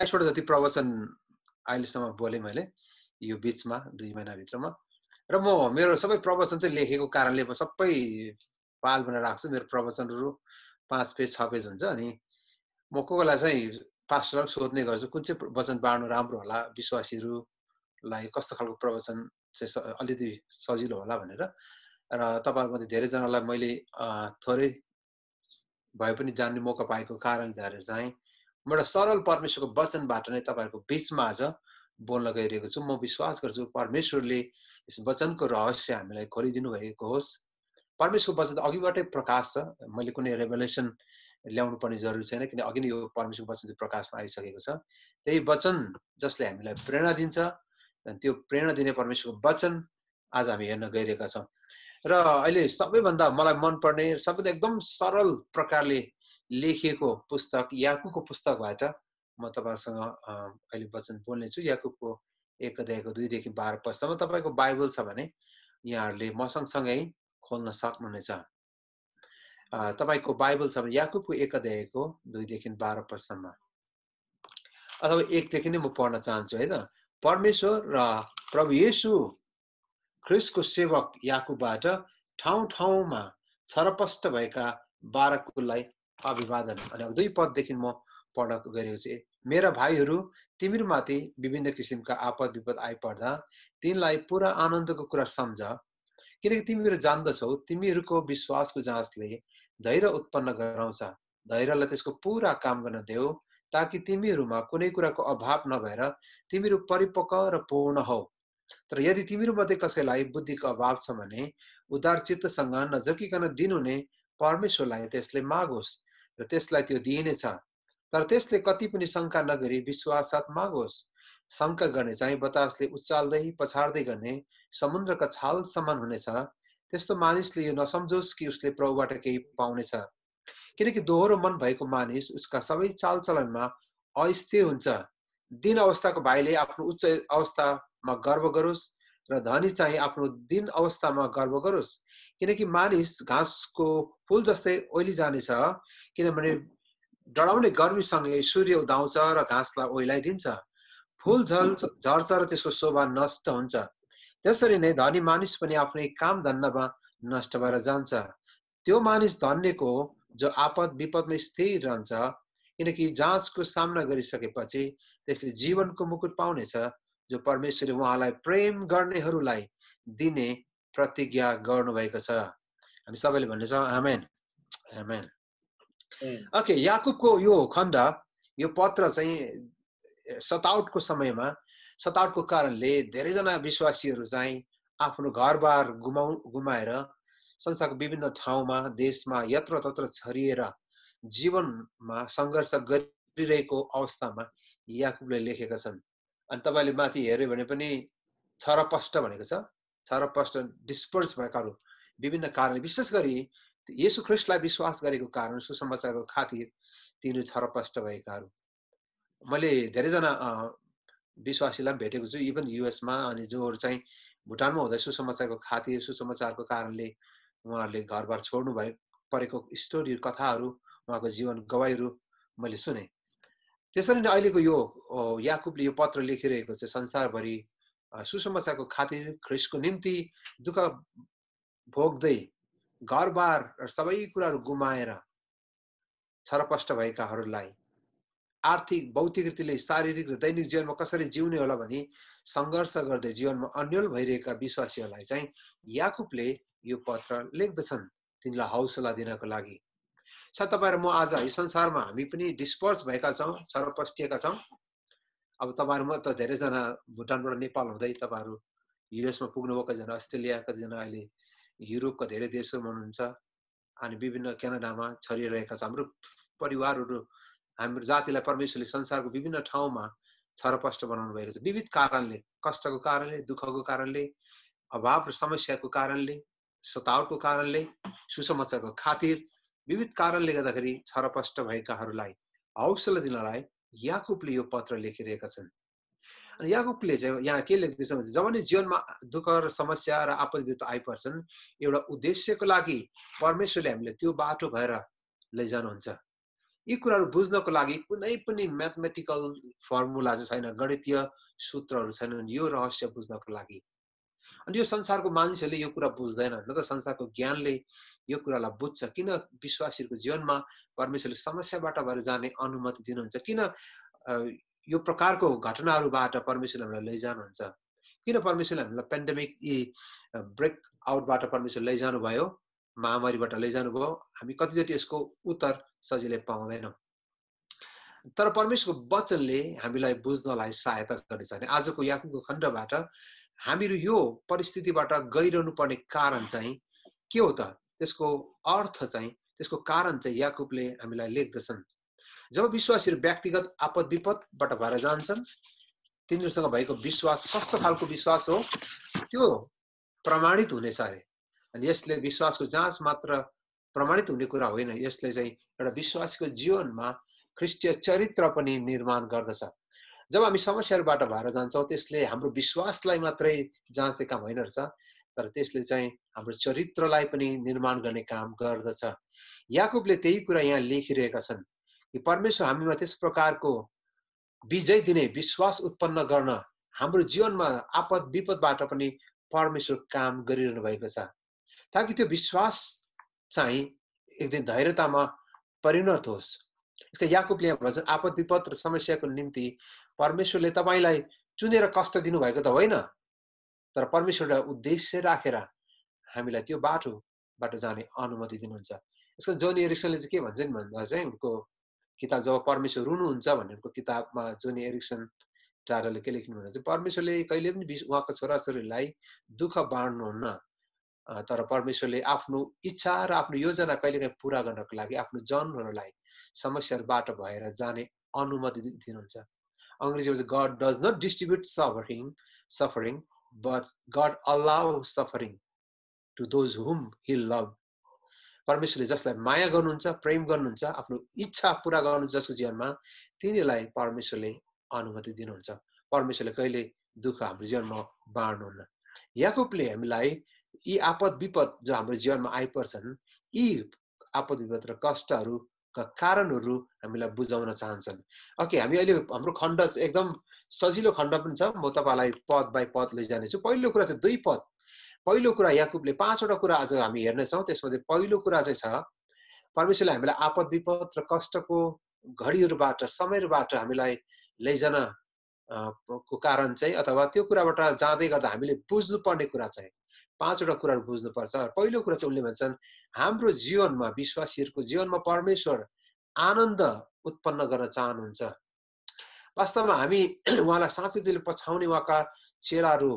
बाइसवटा जति प्रवचन अहिलेसम्म बोलेँ मैले यो बिचमा दुई महिनाभित्रमा र म मेरो सबै प्रवचन चाहिँ लेखेको कारणले म सबै पाल बनाएर राख्छु मेरो प्रवचनहरू पाँच पेज छ पेज हुन्छ अनि म को कोलाई चाहिँ पास्टरलाई सोध्ने गर्छु कुन चाहिँ वचन बाँड्नु राम्रो होला विश्वासीहरूलाई कस्तो खालको प्रवचन चाहिँ अलिकति सजिलो होला भनेर र तपाईँहरूमध्ये धेरैजनालाई मैले थोरै भए पनि जान्ने मौका पाएको कारणले चाहिँ एउटा सरल परमेश्वरको वचनबाट नै तपाईँहरूको बिचमा आज बोल्न गइरहेको छु म विश्वास गर्छु परमेश्वरले यस वचनको रहस्य हामीलाई खोलिदिनु भएको होस् परमेश्वरको वचन त अघिबाटै प्रकाश छ मैले कुनै रेभोल्युसन ल्याउनु पर्ने जरुरी छैन किन अघि नै यो परमेश्वरको वचन चाहिँ प्रकाशमा आइसकेको छ त्यही वचन जसले हामीलाई प्रेरणा दिन्छ त्यो प्रेरणा दिने परमेश्वरको वचन आज हामी हेर्न गइरहेका छौँ र अहिले सबैभन्दा मलाई मनपर्ने सबैभन्दा एकदम सरल प्रकारले लेखिएको पुस्तक याकुको पुस्तकबाट म तपाईँहरूसँग अहिले वचन बोल्नेछु याकुबको एक अध्यायको दुईदेखि बाह्र पदसम्म तपाईँको बाइबल छ भने यहाँहरूले सँगसँगै खोल्न सक्नुहुनेछ तपाईँको बाइबल छ भने याकुबको एक अध्यायको दुईदेखि बाह्र पदसम्म अथवा एकदेखि नै म पढ्न चाहन्छु होइन परमेश्वर र प्रभु येसु ख्रिसको सेवक याकुबबाट ठाउँ ठाउँमा छरपष्ट भएका बाह्र कुललाई अभिवादन अनि अब दुई पददेखि म पढ्न गरेको छु मेरा भाइहरू तिमीहरूमाथि विभिन्न किसिमका आपद विपद आइपर्दा तिनलाई पुरा आनन्दको कुरा सम्झ किनकि तिमीहरू जान्दछौ तिमीहरूको विश्वासको जाँचले धैर्य उत्पन्न गराउँछ धैर्यलाई त्यसको पुरा काम गर्न देऊ ताकि तिमीहरूमा कुनै कुराको अभाव नभएर तिमीहरू परिपक्व र पूर्ण हौ तर यदि तिमीहरूमध्ये कसैलाई बुद्धिको अभाव छ भने उदार चित्तसँग नजकिकन दिनुहुने परमेश्वरलाई त्यसले मागोस् र त्यसलाई त्यो दिइनेछ तर त्यसले कति पनि शङ्का नगरी विश्वास साथ मागोस् शङ्का गर्ने चाहिँ बतासले उचाल्दै पछार्दै गर्ने समुद्रका छाल समान हुनेछ त्यस्तो मानिसले यो नसम्झोस् कि उसले प्रभुबाट केही पाउनेछ किनकि दोहोरो मन भएको मानिस उसका सबै चालचलनमा अस्थिर हुन्छ दिन अवस्थाको भाइले आफ्नो उच्च अवस्थामा गर्व गरोस् र धनी चाहिँ आफ्नो दिन अवस्थामा गर्व गरोस् किनकि मानिस घाँसको फुल जस्तै ओइली जानेछ किनभने डढाउने गर्मीसँगै सूर्य उदाउँछ र घाँसलाई ओइलाइदिन्छ फुल झल झर्छ र त्यसको शोभा नष्ट हुन्छ त्यसरी नै धनी मानिस पनि आफ्नै काम धन्दामा नष्ट भएर जान्छ त्यो मानिस धन्यको जो आपद विपदमा स्थिर रहन्छ किनकि जाँचको सामना गरिसकेपछि त्यसले जीवनको मुकुट पाउनेछ जो परमेश्वरले उहाँलाई प्रेम गर्नेहरूलाई दिने प्रतिज्ञा गर्नुभएको छ हामी सबैले भन्नेछौँ आमेन आमेन ओके याकुबको यो खण्ड यो पत्र चाहिँ सताउटको समयमा सताउटको कारणले धेरैजना विश्वासीहरू चाहिँ आफ्नो घरबार गुमाउ गुमाएर संसारको विभिन्न ठाउँमा देशमा यत्र तत्र छरिएर जीवनमा सङ्घर्ष गरिरहेको अवस्थामा याकुबले लेखेका छन् अनि तपाईँले माथि हेऱ्यो भने पनि छरपष्ट भनेको छ छरपष्ट डिस्पर्स भएकाहरू विभिन्न कारणले विशेष गरी यसु ख्रिस्टलाई विश्वास गरेको कारण सुसमाचारको खातिर तिनीहरू छरपष्ट भएकाहरू मैले धेरैजना विश्वासीलाई पनि भेटेको छु इभन युएसमा अनि जोहरू चाहिँ भुटानमा हुँदा सुसमाचारको खातिर सुसमाचारको कारणले उहाँहरूले घरबार छोड्नु भए परेको स्टोरी कथाहरू उहाँको जीवन गवाईहरू मैले सुने त्यसरी नै अहिलेको यो याकुबले यो पत्र लेखिरहेको छ संसारभरि सुसमाचारको खातिर ख्रिसको निम्ति दुःख भोग्दै घरबार र सबै कुराहरू गुमाएर छरपष्ट भएकाहरूलाई आर्थिक भौतिक रीतिले शारीरिक र दैनिक जीवनमा कसरी जिउने होला भने सङ्घर्ष गर्दै जीवनमा अन्यल भइरहेका विश्वासीहरूलाई चाहिँ याकुबले यो पत्र लेख्दछन् तिनीलाई हौसला दिनको लागि छ तपाईँहरू म आज यो संसारमा हामी पनि डिस्पर्स भएका छौँ छरपस्टिएका छौँ अब तपाईँहरू म त धेरैजना भुटानबाट नेपाल हुँदै तपाईँहरू युएसमा पुग्नुभएको जना अस्ट्रेलिया कतिजना अहिले युरोपका धेरै देशहरूमा हुनुहुन्छ अनि विभिन्न क्यानाडामा छरिरहेका छ हाम्रो परिवारहरू हाम्रो जातिलाई परमेश्वरले संसारको विभिन्न ठाउँमा छरपष्ट बनाउनु भएको छ विविध कारणले कष्टको कारणले दुःखको कारणले अभाव र समस्याको कारणले सतावटको कारणले सुसमाचारको खातिर विविध कारणले गर्दाखेरि छरपष्ट भएकाहरूलाई हौसला दिनलाई याकुबले यो पत्र लेखिरहेका छन् अनि याकुबले चाहिँ यहाँ के लेख्दैछ भने जब नि जीवनमा दुःख र समस्या र आपद आइपर्छन् एउटा उद्देश्यको लागि परमेश्वरले हामीले त्यो बाटो भएर लैजानुहुन्छ यी कुराहरू बुझ्नको लागि कुनै पनि म्याथमेटिकल फर्मुला चाहिँ छैन गणितीय सूत्रहरू छैनन् यो रहस्य बुझ्नको लागि अनि यो संसारको मानिसहरूले यो कुरा बुझ्दैन न त संसारको ज्ञानले यो कुरालाई बुझ्छ किन विश्वासीहरूको जीवनमा परमेश्वरले समस्याबाट भएर जाने अनुमति दिनुहुन्छ किन यो प्रकारको घटनाहरूबाट परमेश्वरले हामीलाई लैजानुहुन्छ किन परमेश्वरले हामीलाई पेन्डेमिक यी ब्रेक आउटबाट परमेश्वर लैजानु भयो महामारीबाट लैजानु भयो हामी जति यसको उत्तर सजिलै पाउँदैनौँ तर परमेश्वरको वचनले हामीलाई बुझ्नलाई सहायता गर्नेछ भने आजको याकुको खण्डबाट हामीहरू यो परिस्थितिबाट गइरहनु पर्ने कारण चाहिँ के हो त त्यसको अर्थ चाहिँ त्यसको कारण चाहिँ याकुबले हामीलाई लेख्दछन् जब विश्वासीहरू व्यक्तिगत आपद विपदबाट भएर जान्छन् तिनीहरूसँग भएको विश्वास कस्तो खालको विश्वास हो त्यो प्रमाणित हुनेछ अरे अनि यसले विश्वासको जाँच मात्र प्रमाणित हुने कुरा होइन यसले चाहिँ एउटा विश्वासको जीवनमा ख्रिस्टीय चरित्र पनि निर्माण गर्दछ जब हामी समस्याहरूबाट भएर जान्छौँ त्यसले हाम्रो विश्वासलाई मात्रै जाँच्ने काम होइन रहेछ तर त्यसले चाहिँ हाम्रो चरित्रलाई पनि निर्माण गर्ने काम गर्दछ याकुबले त्यही कुरा यहाँ लेखिरहेका छन् कि परमेश्वर हामीमा त्यस प्रकारको विजय दिने विश्वास उत्पन्न गर्न हाम्रो जीवनमा आपद विपदबाट पनि परमेश्वर काम गरिरहनु भएको छ ताकि त्यो विश्वास चाहिँ एक धैर्यतामा परिणत होस् यसका याकुबले भन्छ आपद विपद र समस्याको निम्ति परमेश्वरले तपाईँलाई चुनेर कष्ट दिनुभएको त होइन तर परमेश्वरलाई उद्देश्य राखेर हामीलाई त्यो बाटोबाट जाने अनुमति दिनुहुन्छ यसको जोनी एरिक्सनले चाहिँ के भन्छ नि भन्दा चाहिँ उनको किताब जब परमेश्वर रुनुहुन्छ भन्ने उनको किताबमा जोनी एरिक्सन टाढाले के लेख्नु भन्दा चाहिँ परमेश्वरले कहिले पनि बिस उहाँको छोराछोरीलाई दुःख बाँड्नुहुन्न तर परमेश्वरले आफ्नो इच्छा र आफ्नो योजना कहिलेकाहीँ पुरा गर्नको लागि आफ्नो जनहरूलाई समस्याहरूबाट भएर जाने अनुमति दिनुहुन्छ अङ्ग्रेजीमा चाहिँ God does not distribute suffering suffering but God allow suffering to those whom he love परमेश्वरले जसलाई माया गर्नुहुन्छ प्रेम गर्नुहुन्छ आफ्नो इच्छा पुरा गर्नु जसको जीवनमा तिनीहरूलाई परमेश्वरले अनुमति दिनुहुन्छ परमेश्वरले कहिले दुःख हाम्रो जीवनमा बाँड्नुहुन्न याकुबले हामीलाई यी आपद विपद जो हाम्रो जीवनमा आइपर्छन् यी आपद विपद र कष्टहरू का कारणहरू हामीलाई बुझाउन चाहन्छन् ओके हामी अहिले हाम्रो खण्ड एकदम सजिलो खण्ड पनि छ म तपाईँलाई पद बाई पद लैजानेछु पहिलो कुरा चाहिँ दुई पद पहिलो कुरा याकुबले पाँचवटा कुरा आज हामी हेर्नेछौँ त्यसमा चाहिँ पहिलो कुरा चाहिँ छ परमेश्वरले हामीलाई आपद विपद र कष्टको घडीहरूबाट समयहरूबाट हामीलाई लैजान को कारण चाहिँ अथवा त्यो कुराबाट जाँदै गर्दा हामीले बुझ्नुपर्ने कुरा चाहिँ पाँचवटा कुराहरू बुझ्नुपर्छ पहिलो कुरा चाहिँ उसले भन्छन् हाम्रो जीवनमा विश्वासीहरूको जीवनमा परमेश्वर आनन्द उत्पन्न गर्न चाहनुहुन्छ वास्तवमा हामी उहाँलाई साँचो साँच्चैले पछाउने उहाँका चेलाहरू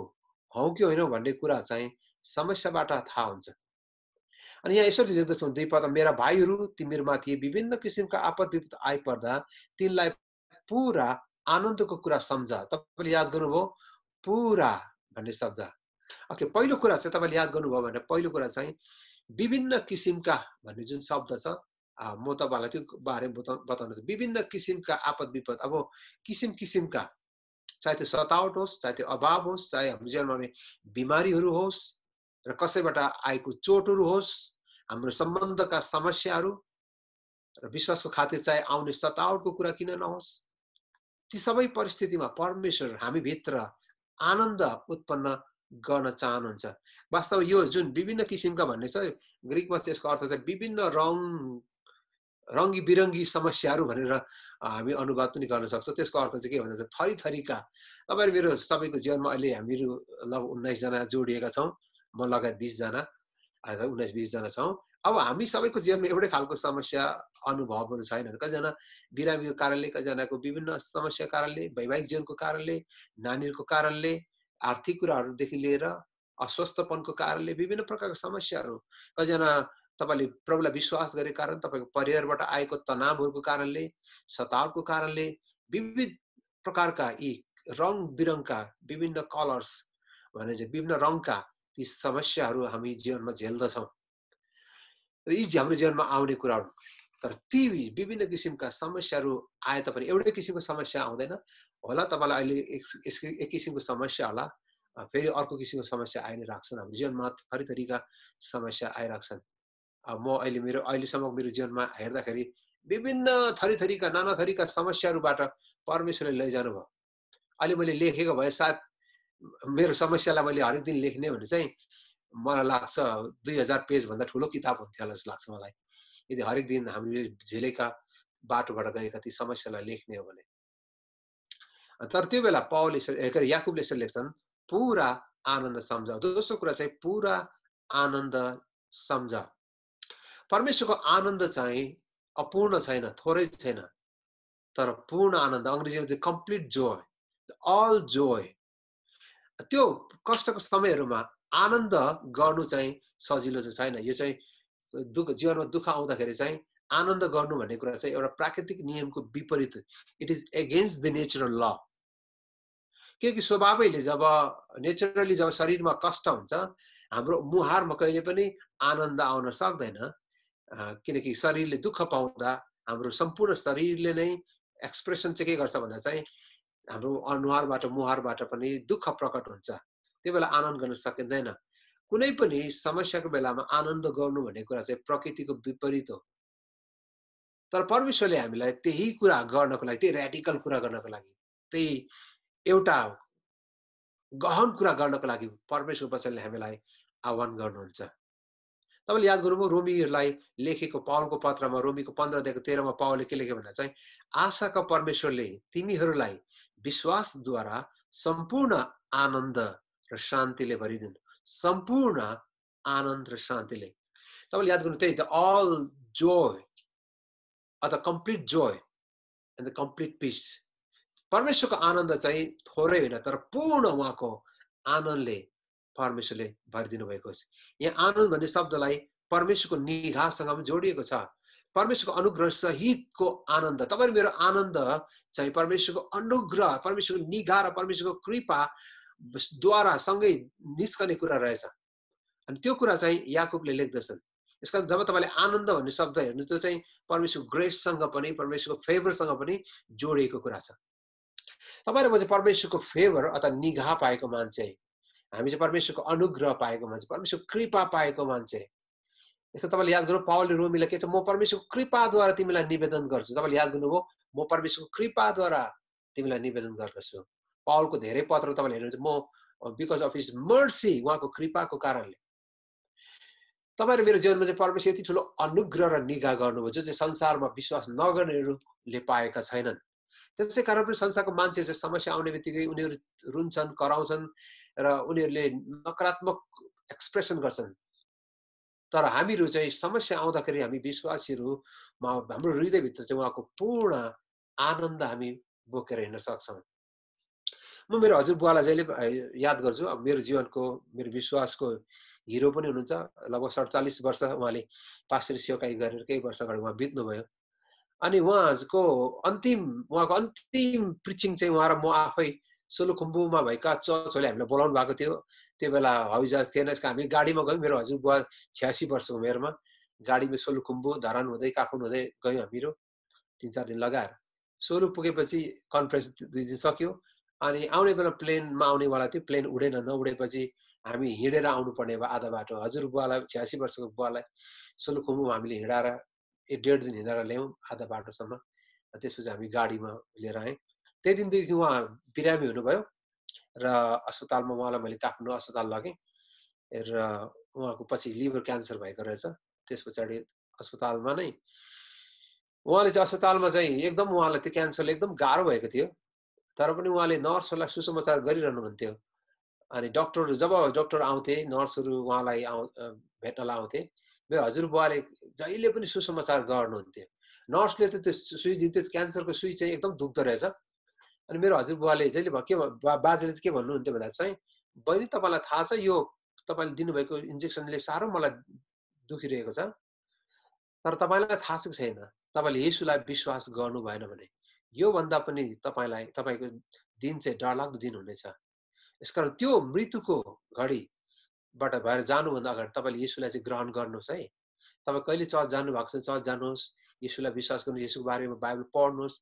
हौ कि होइनौँ भन्ने कुरा चाहिँ समस्याबाट थाहा हुन्छ अनि यहाँ यसरी लेख्दछौँ दुई पद मेरा भाइहरू तिमीहरूमाथि विभिन्न किसिमका आपद विपद आइपर्दा तिनलाई पुरा आनन्दको कुरा सम्झ तपाईँले याद गर्नुभयो पुरा भन्ने शब्द ओके पहिलो कुरा चाहिँ तपाईँले याद गर्नुभयो भने पहिलो कुरा चाहिँ विभिन्न किसिमका भन्ने जुन शब्द छ म तपाईँहरूलाई त्यो बारेमा बता बताउनु छ विभिन्न किसिमका आपद विपद अब किसिम किसिमका चाहे त्यो सतावट होस् चाहे त्यो अभाव होस् चाहे हाम्रो जीवनमा हुने बिमारीहरू होस् र कसैबाट आएको चोटहरू होस् हाम्रो सम्बन्धका समस्याहरू र विश्वासको खातिर चाहे आउने सतावटको कुरा किन नहोस् ती सबै परिस्थितिमा परमेश्वर हामीभित्र आनन्द उत्पन्न गर्न चाहनुहुन्छ वास्तव यो जुन विभिन्न किसिमका भन्ने छ ग्रिकमा चाहिँ यसको अर्थ चाहिँ विभिन्न रङ रङ्गी बिरङ्गी समस्याहरू भनेर हामी अनुवाद पनि गर्न सक्छौँ त्यसको अर्थ चाहिँ के चाहिँ थरी थरीका तपाईँहरू मेरो सबैको जीवनमा अहिले हामीहरू लगभग उन्नाइसजना जोडिएका छौँ म लगायत बिसजना उन्नाइस बिसजना छौँ अब हामी सबैको जीवनमा एउटै खालको समस्या अनुभवहरू छैन कतिजना बिरामीको कारणले कतिजनाको विभिन्न समस्या कारणले वैवाहिक जीवनको कारणले नानीहरूको कारणले आर्थिक कुराहरूदेखि लिएर अस्वस्थपनको कारणले विभिन्न प्रकारको समस्याहरू कतिजना तपाईँले प्रभुलाई विश्वास गरेको कारण तपाईँको परिवारबाट आएको तनावहरूको कारणले सतावको कारणले विविध प्रकारका यी रङ बिरङका विभिन्न कलर्स भने चाहिँ विभिन्न रङका ती समस्याहरू हामी जीवनमा झेल्दछौँ र यी हाम्रो जीवनमा आउने कुराहरू तर ती विभिन्न किसिमका समस्याहरू आए तापनि एउटै किसिमको समस्या आउँदैन होला तपाईँलाई अहिले एक किसिमको समस्या होला फेरि अर्को किसिमको समस्या आइ नै राख्छन् हाम्रो जीवनमा थरी थरीका समस्या आइराख्छन् म अहिले मेरो अहिलेसम्म मेरो जीवनमा हेर्दाखेरि विभिन्न थरी थरीका नाना थरीका समस्याहरूबाट परमेश्वरले लैजानु भयो अहिले मैले लेखेको भए सायद मेरो समस्यालाई मैले हरेक दिन लेख्ने भने चाहिँ मलाई लाग्छ दुई हजार पेजभन्दा ठुलो किताब हुन्थ्यो होला जस्तो लाग्छ मलाई यदि हरेक दिन हामीले झेलेका बाटोबाट गएका ती समस्यालाई लेख्ने हो भने तर त्यो बेला पाउले के अरे याकुबले लेख्छन् पुरा आनन्द सम्झ दोस्रो कुरा चाहिँ पुरा आनन्द सम्झ परमेश्वरको आनन्द चाहिँ अपूर्ण छैन थोरै छैन तर पूर्ण आनन्द अङ्ग्रेजीमा चाहिँ कम्प्लिट जोय अल जोय त्यो कष्टको समयहरूमा आनन्द गर्नु चाहिँ सजिलो चाहिँ छैन यो चाहिँ दुःख जीवनमा दुःख आउँदाखेरि चाहिँ आनन्द गर्नु भन्ने कुरा चाहिँ एउटा प्राकृतिक नियमको विपरीत it is against the natural law किनकि स्वभावैले जब नेचुरली जब शरीरमा कष्ट हुन्छ हाम्रो मुहारमा कहिले पनि आनन्द आउन सक्दैन किनकि शरीरले दुःख पाउँदा हाम्रो सम्पूर्ण शरीरले नै एक्सप्रेसन चाहिँ के गर्छ भन्दा चाहिँ हाम्रो अनुहारबाट मुहारबाट पनि दुःख प्रकट हुन्छ त्यही बेला आनन्द गर्न सकिँदैन कुनै पनि समस्याको बेलामा आनन्द गर्नु भन्ने कुरा चाहिँ प्रकृतिको विपरीत हो तर परमेश्वरले हामीलाई त्यही कुरा गर्नको लागि त्यही रेडिकल कुरा गर्नको लागि त्यही एउटा गहन कुरा गर्नको लागि परमेश्वर वचनले हामीलाई आह्वान गर्नुहुन्छ तपाईँले याद गर्नुभयो रोमीहरूलाई लेखेको पावलको पत्रमा रोमीको पन्ध्रदेखि तेह्रमा पावलले के लेख्यो भन्दा चाहिँ आशाका परमेश्वरले तिमीहरूलाई विश्वासद्वारा सम्पूर्ण आनन्द र शान्तिले भरिदिनु सम्पूर्ण आनन्द र शान्तिले तपाईँले याद गर्नु त्यही द अल जोय अथवा the complete joy and the complete peace परमेश्वरको आनन्द चाहिँ थोरै होइन तर पूर्ण उहाँको आनन्दले परमेश्वरले भरिदिनु भएको छ यहाँ आनन्द भन्ने शब्दलाई परमेश्वरको निगाहसँग पनि जोडिएको छ परमेश्वरको अनुग्रह सहितको आनन्द तपाईँ मेरो आनन्द चाहिँ परमेश्वरको अनुग्रह परमेश्वरको निगा र परमेश्वरको कृपा द्वारा सँगै निस्कने कुरा रहेछ अनि त्यो कुरा चाहिँ याकुबले लेख्दछन् यस कारण जब तपाईँले आनन्द भन्ने शब्द हेर्नु त्यो चाहिँ परमेश्वरको ग्रेससँग पनि परमेश्वरको फेभरसँग पनि जोडिएको कुरा छ तपाईँ र म चाहिँ परमेश्वरको फेभर अथवा निगाह पाएको मान्छे हामी चाहिँ परमेश्वरको अनुग्रह पाएको मान्छे परमेश्वरको कृपा पाएको मान्छे यसको तपाईँले याद गर्नु पावलले रोमीलाई के छ म परमेश्वरको कृपाद्वारा तिमीलाई निवेदन गर्छु तपाईँले याद गर्नुभयो म परमेश्वरको कृपाद्वारा तिमीलाई निवेदन गर्दछु पावलको धेरै पत्र तपाईँले हेर्नुहुन्छ म बिकज अफ हिज मर्सी उहाँको कृपाको कारणले तपाईँहरू मेरो जीवनमा चाहिँ परमेश्वर यति ठुलो अनुग्रह र निगाह गर्नुभयो जो चाहिँ संसारमा विश्वास नगर्नेहरूले पाएका छैनन् त्यसै कारण पनि संसारको मान्छे चाहिँ समस्या आउने बित्तिकै उनीहरू रुन्छन् कराउँछन् र उनीहरूले नकारात्मक एक्सप्रेसन गर्छन् तर हामीहरू चाहिँ समस्या आउँदाखेरि हामी विश्वासीहरू हाम्रो हृदयभित्र चाहिँ उहाँको पूर्ण आनन्द हामी बोकेर हिँड्न सक्छौँ म मेरो हजुरबुवालाई जहिले याद गर्छु अब मेरो जीवनको मेरो विश्वासको हिरो पनि हुनुहुन्छ लगभग सडचालिस वर्ष उहाँले पास्टर सेवाकाई गरेर केही वर्ष अगाडि उहाँ बित्नुभयो अनि उहाँहरूको अन्तिम उहाँको अन्तिम प्रिचिङ चाहिँ उहाँ र म आफै सोलुखुम्बुमा भएका चर्चहरूले हामीलाई बोलाउनु भएको थियो त्यो बेला हवाईजहाज थिएन यसको हामी गाडीमा गयौँ मेरो हजुर बुवा छ्यासी वर्ष उमेरमा गाडीमा सोलुखुम्बु धरान हुँदै काठमाडौँ हुँदै गयौँ हामीहरू तिन चार दिन लगाएर सोलु पुगेपछि कन्फरेन्स दुई दिन सक्यो अनि आउने बेला प्लेनमा आउनेवाला थियो प्लेन उडेन नउडेपछि हामी हिँडेर आउनुपर्ने भयो आधा बाटो हजुर बुवालाई छ्यासी वर्षको बुवालाई सोलुखुम्बुमा हामीले हिँडाएर ए डेढ दिन हिँडेर ल्याउँ आधा बाटोसम्म त्यसपछि हामी गाडीमा लिएर आयौँ त्यही दिनदेखि उहाँ बिरामी हुनुभयो र अस्पतालमा उहाँलाई मैले काठमाडौँ अस्पताल लगेँ र उहाँको पछि लिभर क्यान्सर भएको रहेछ त्यस पछाडि अस्पतालमा नै उहाँले चाहिँ अस्पतालमा चाहिँ एकदम उहाँलाई त्यो क्यान्सर एकदम गाह्रो भएको थियो तर पनि उहाँले नर्सहरूलाई सुसमाचार गरिरहनु गरिरहनुहुन्थ्यो अनि डक्टरहरू जब डक्टर आउँथे नर्सहरू उहाँलाई आउ भेट्नलाई आउँथे मेरो हजुरबुवाले जहिले पनि सुसमाचार गर्नुहुन्थ्यो नर्सले त त्यो सुई दिन्थ्यो क्यान्सरको सुई चाहिँ एकदम दुख्दो रहेछ अनि मेरो हजुरबुवाले जहिले के बाजेले चाहिँ के भन्नुहुन्थ्यो भन्दा चाहिँ बहिनी तपाईँलाई थाहा छ यो तपाईँले दिनुभएको इन्जेक्सनले साह्रो मलाई दुखिरहेको छ तर तपाईँलाई थाहा कि छैन तपाईँले यसुलाई विश्वास गर्नु भएन भने योभन्दा पनि तपाईँलाई तपाईँको दिन चाहिँ डरलाग्दो दिन हुनेछ यसकारण त्यो मृत्युको घडी बाट भएर जानुभन्दा अगाडि तपाईँले यीशुलाई चाहिँ ग्रहण गर्नुहोस् है तपाईँ कहिले चर्च जानुभएको छ चर्च जानुहोस् यिसुलाई विश्वास गर्नु यसुको बारेमा बाइबल पढ्नुहोस्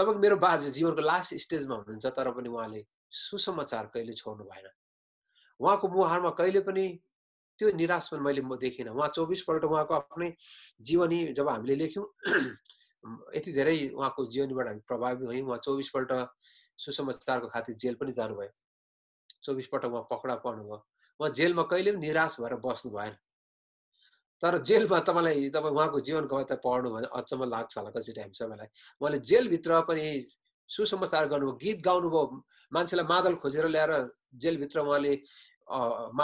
तपाईँको मेरो बाजे जीवनको लास्ट स्टेजमा हुनुहुन्छ तर पनि उहाँले सुसमाचार कहिले छोड्नु भएन उहाँको मुहारमा कहिले पनि त्यो निराश पनि मैले म देखिनँ उहाँ चौबिसपल्ट उहाँको आफ्नै जीवनी जब हामीले लेख्यौँ यति धेरै उहाँको जीवनीबाट हामी प्रभावित भयौँ उहाँ चौबिसपल्ट सुसमाचारको खातिर जेल पनि जानुभयो चौबिसपल्ट उहाँ पक्राउ पर्नुभयो उहाँ जेलमा कहिले पनि निराश भएर बस्नु भएन तर जेलमा तपाईँलाई तपाईँ उहाँको जीवन कविता पढ्नु भने अचम्म लाग्छ होला कति टाइम सबैलाई उहाँले जेलभित्र पनि सुसमाचार गर्नुभयो गीत गाउनुभयो मान्छेलाई मादल खोजेर ल्याएर जेलभित्र उहाँले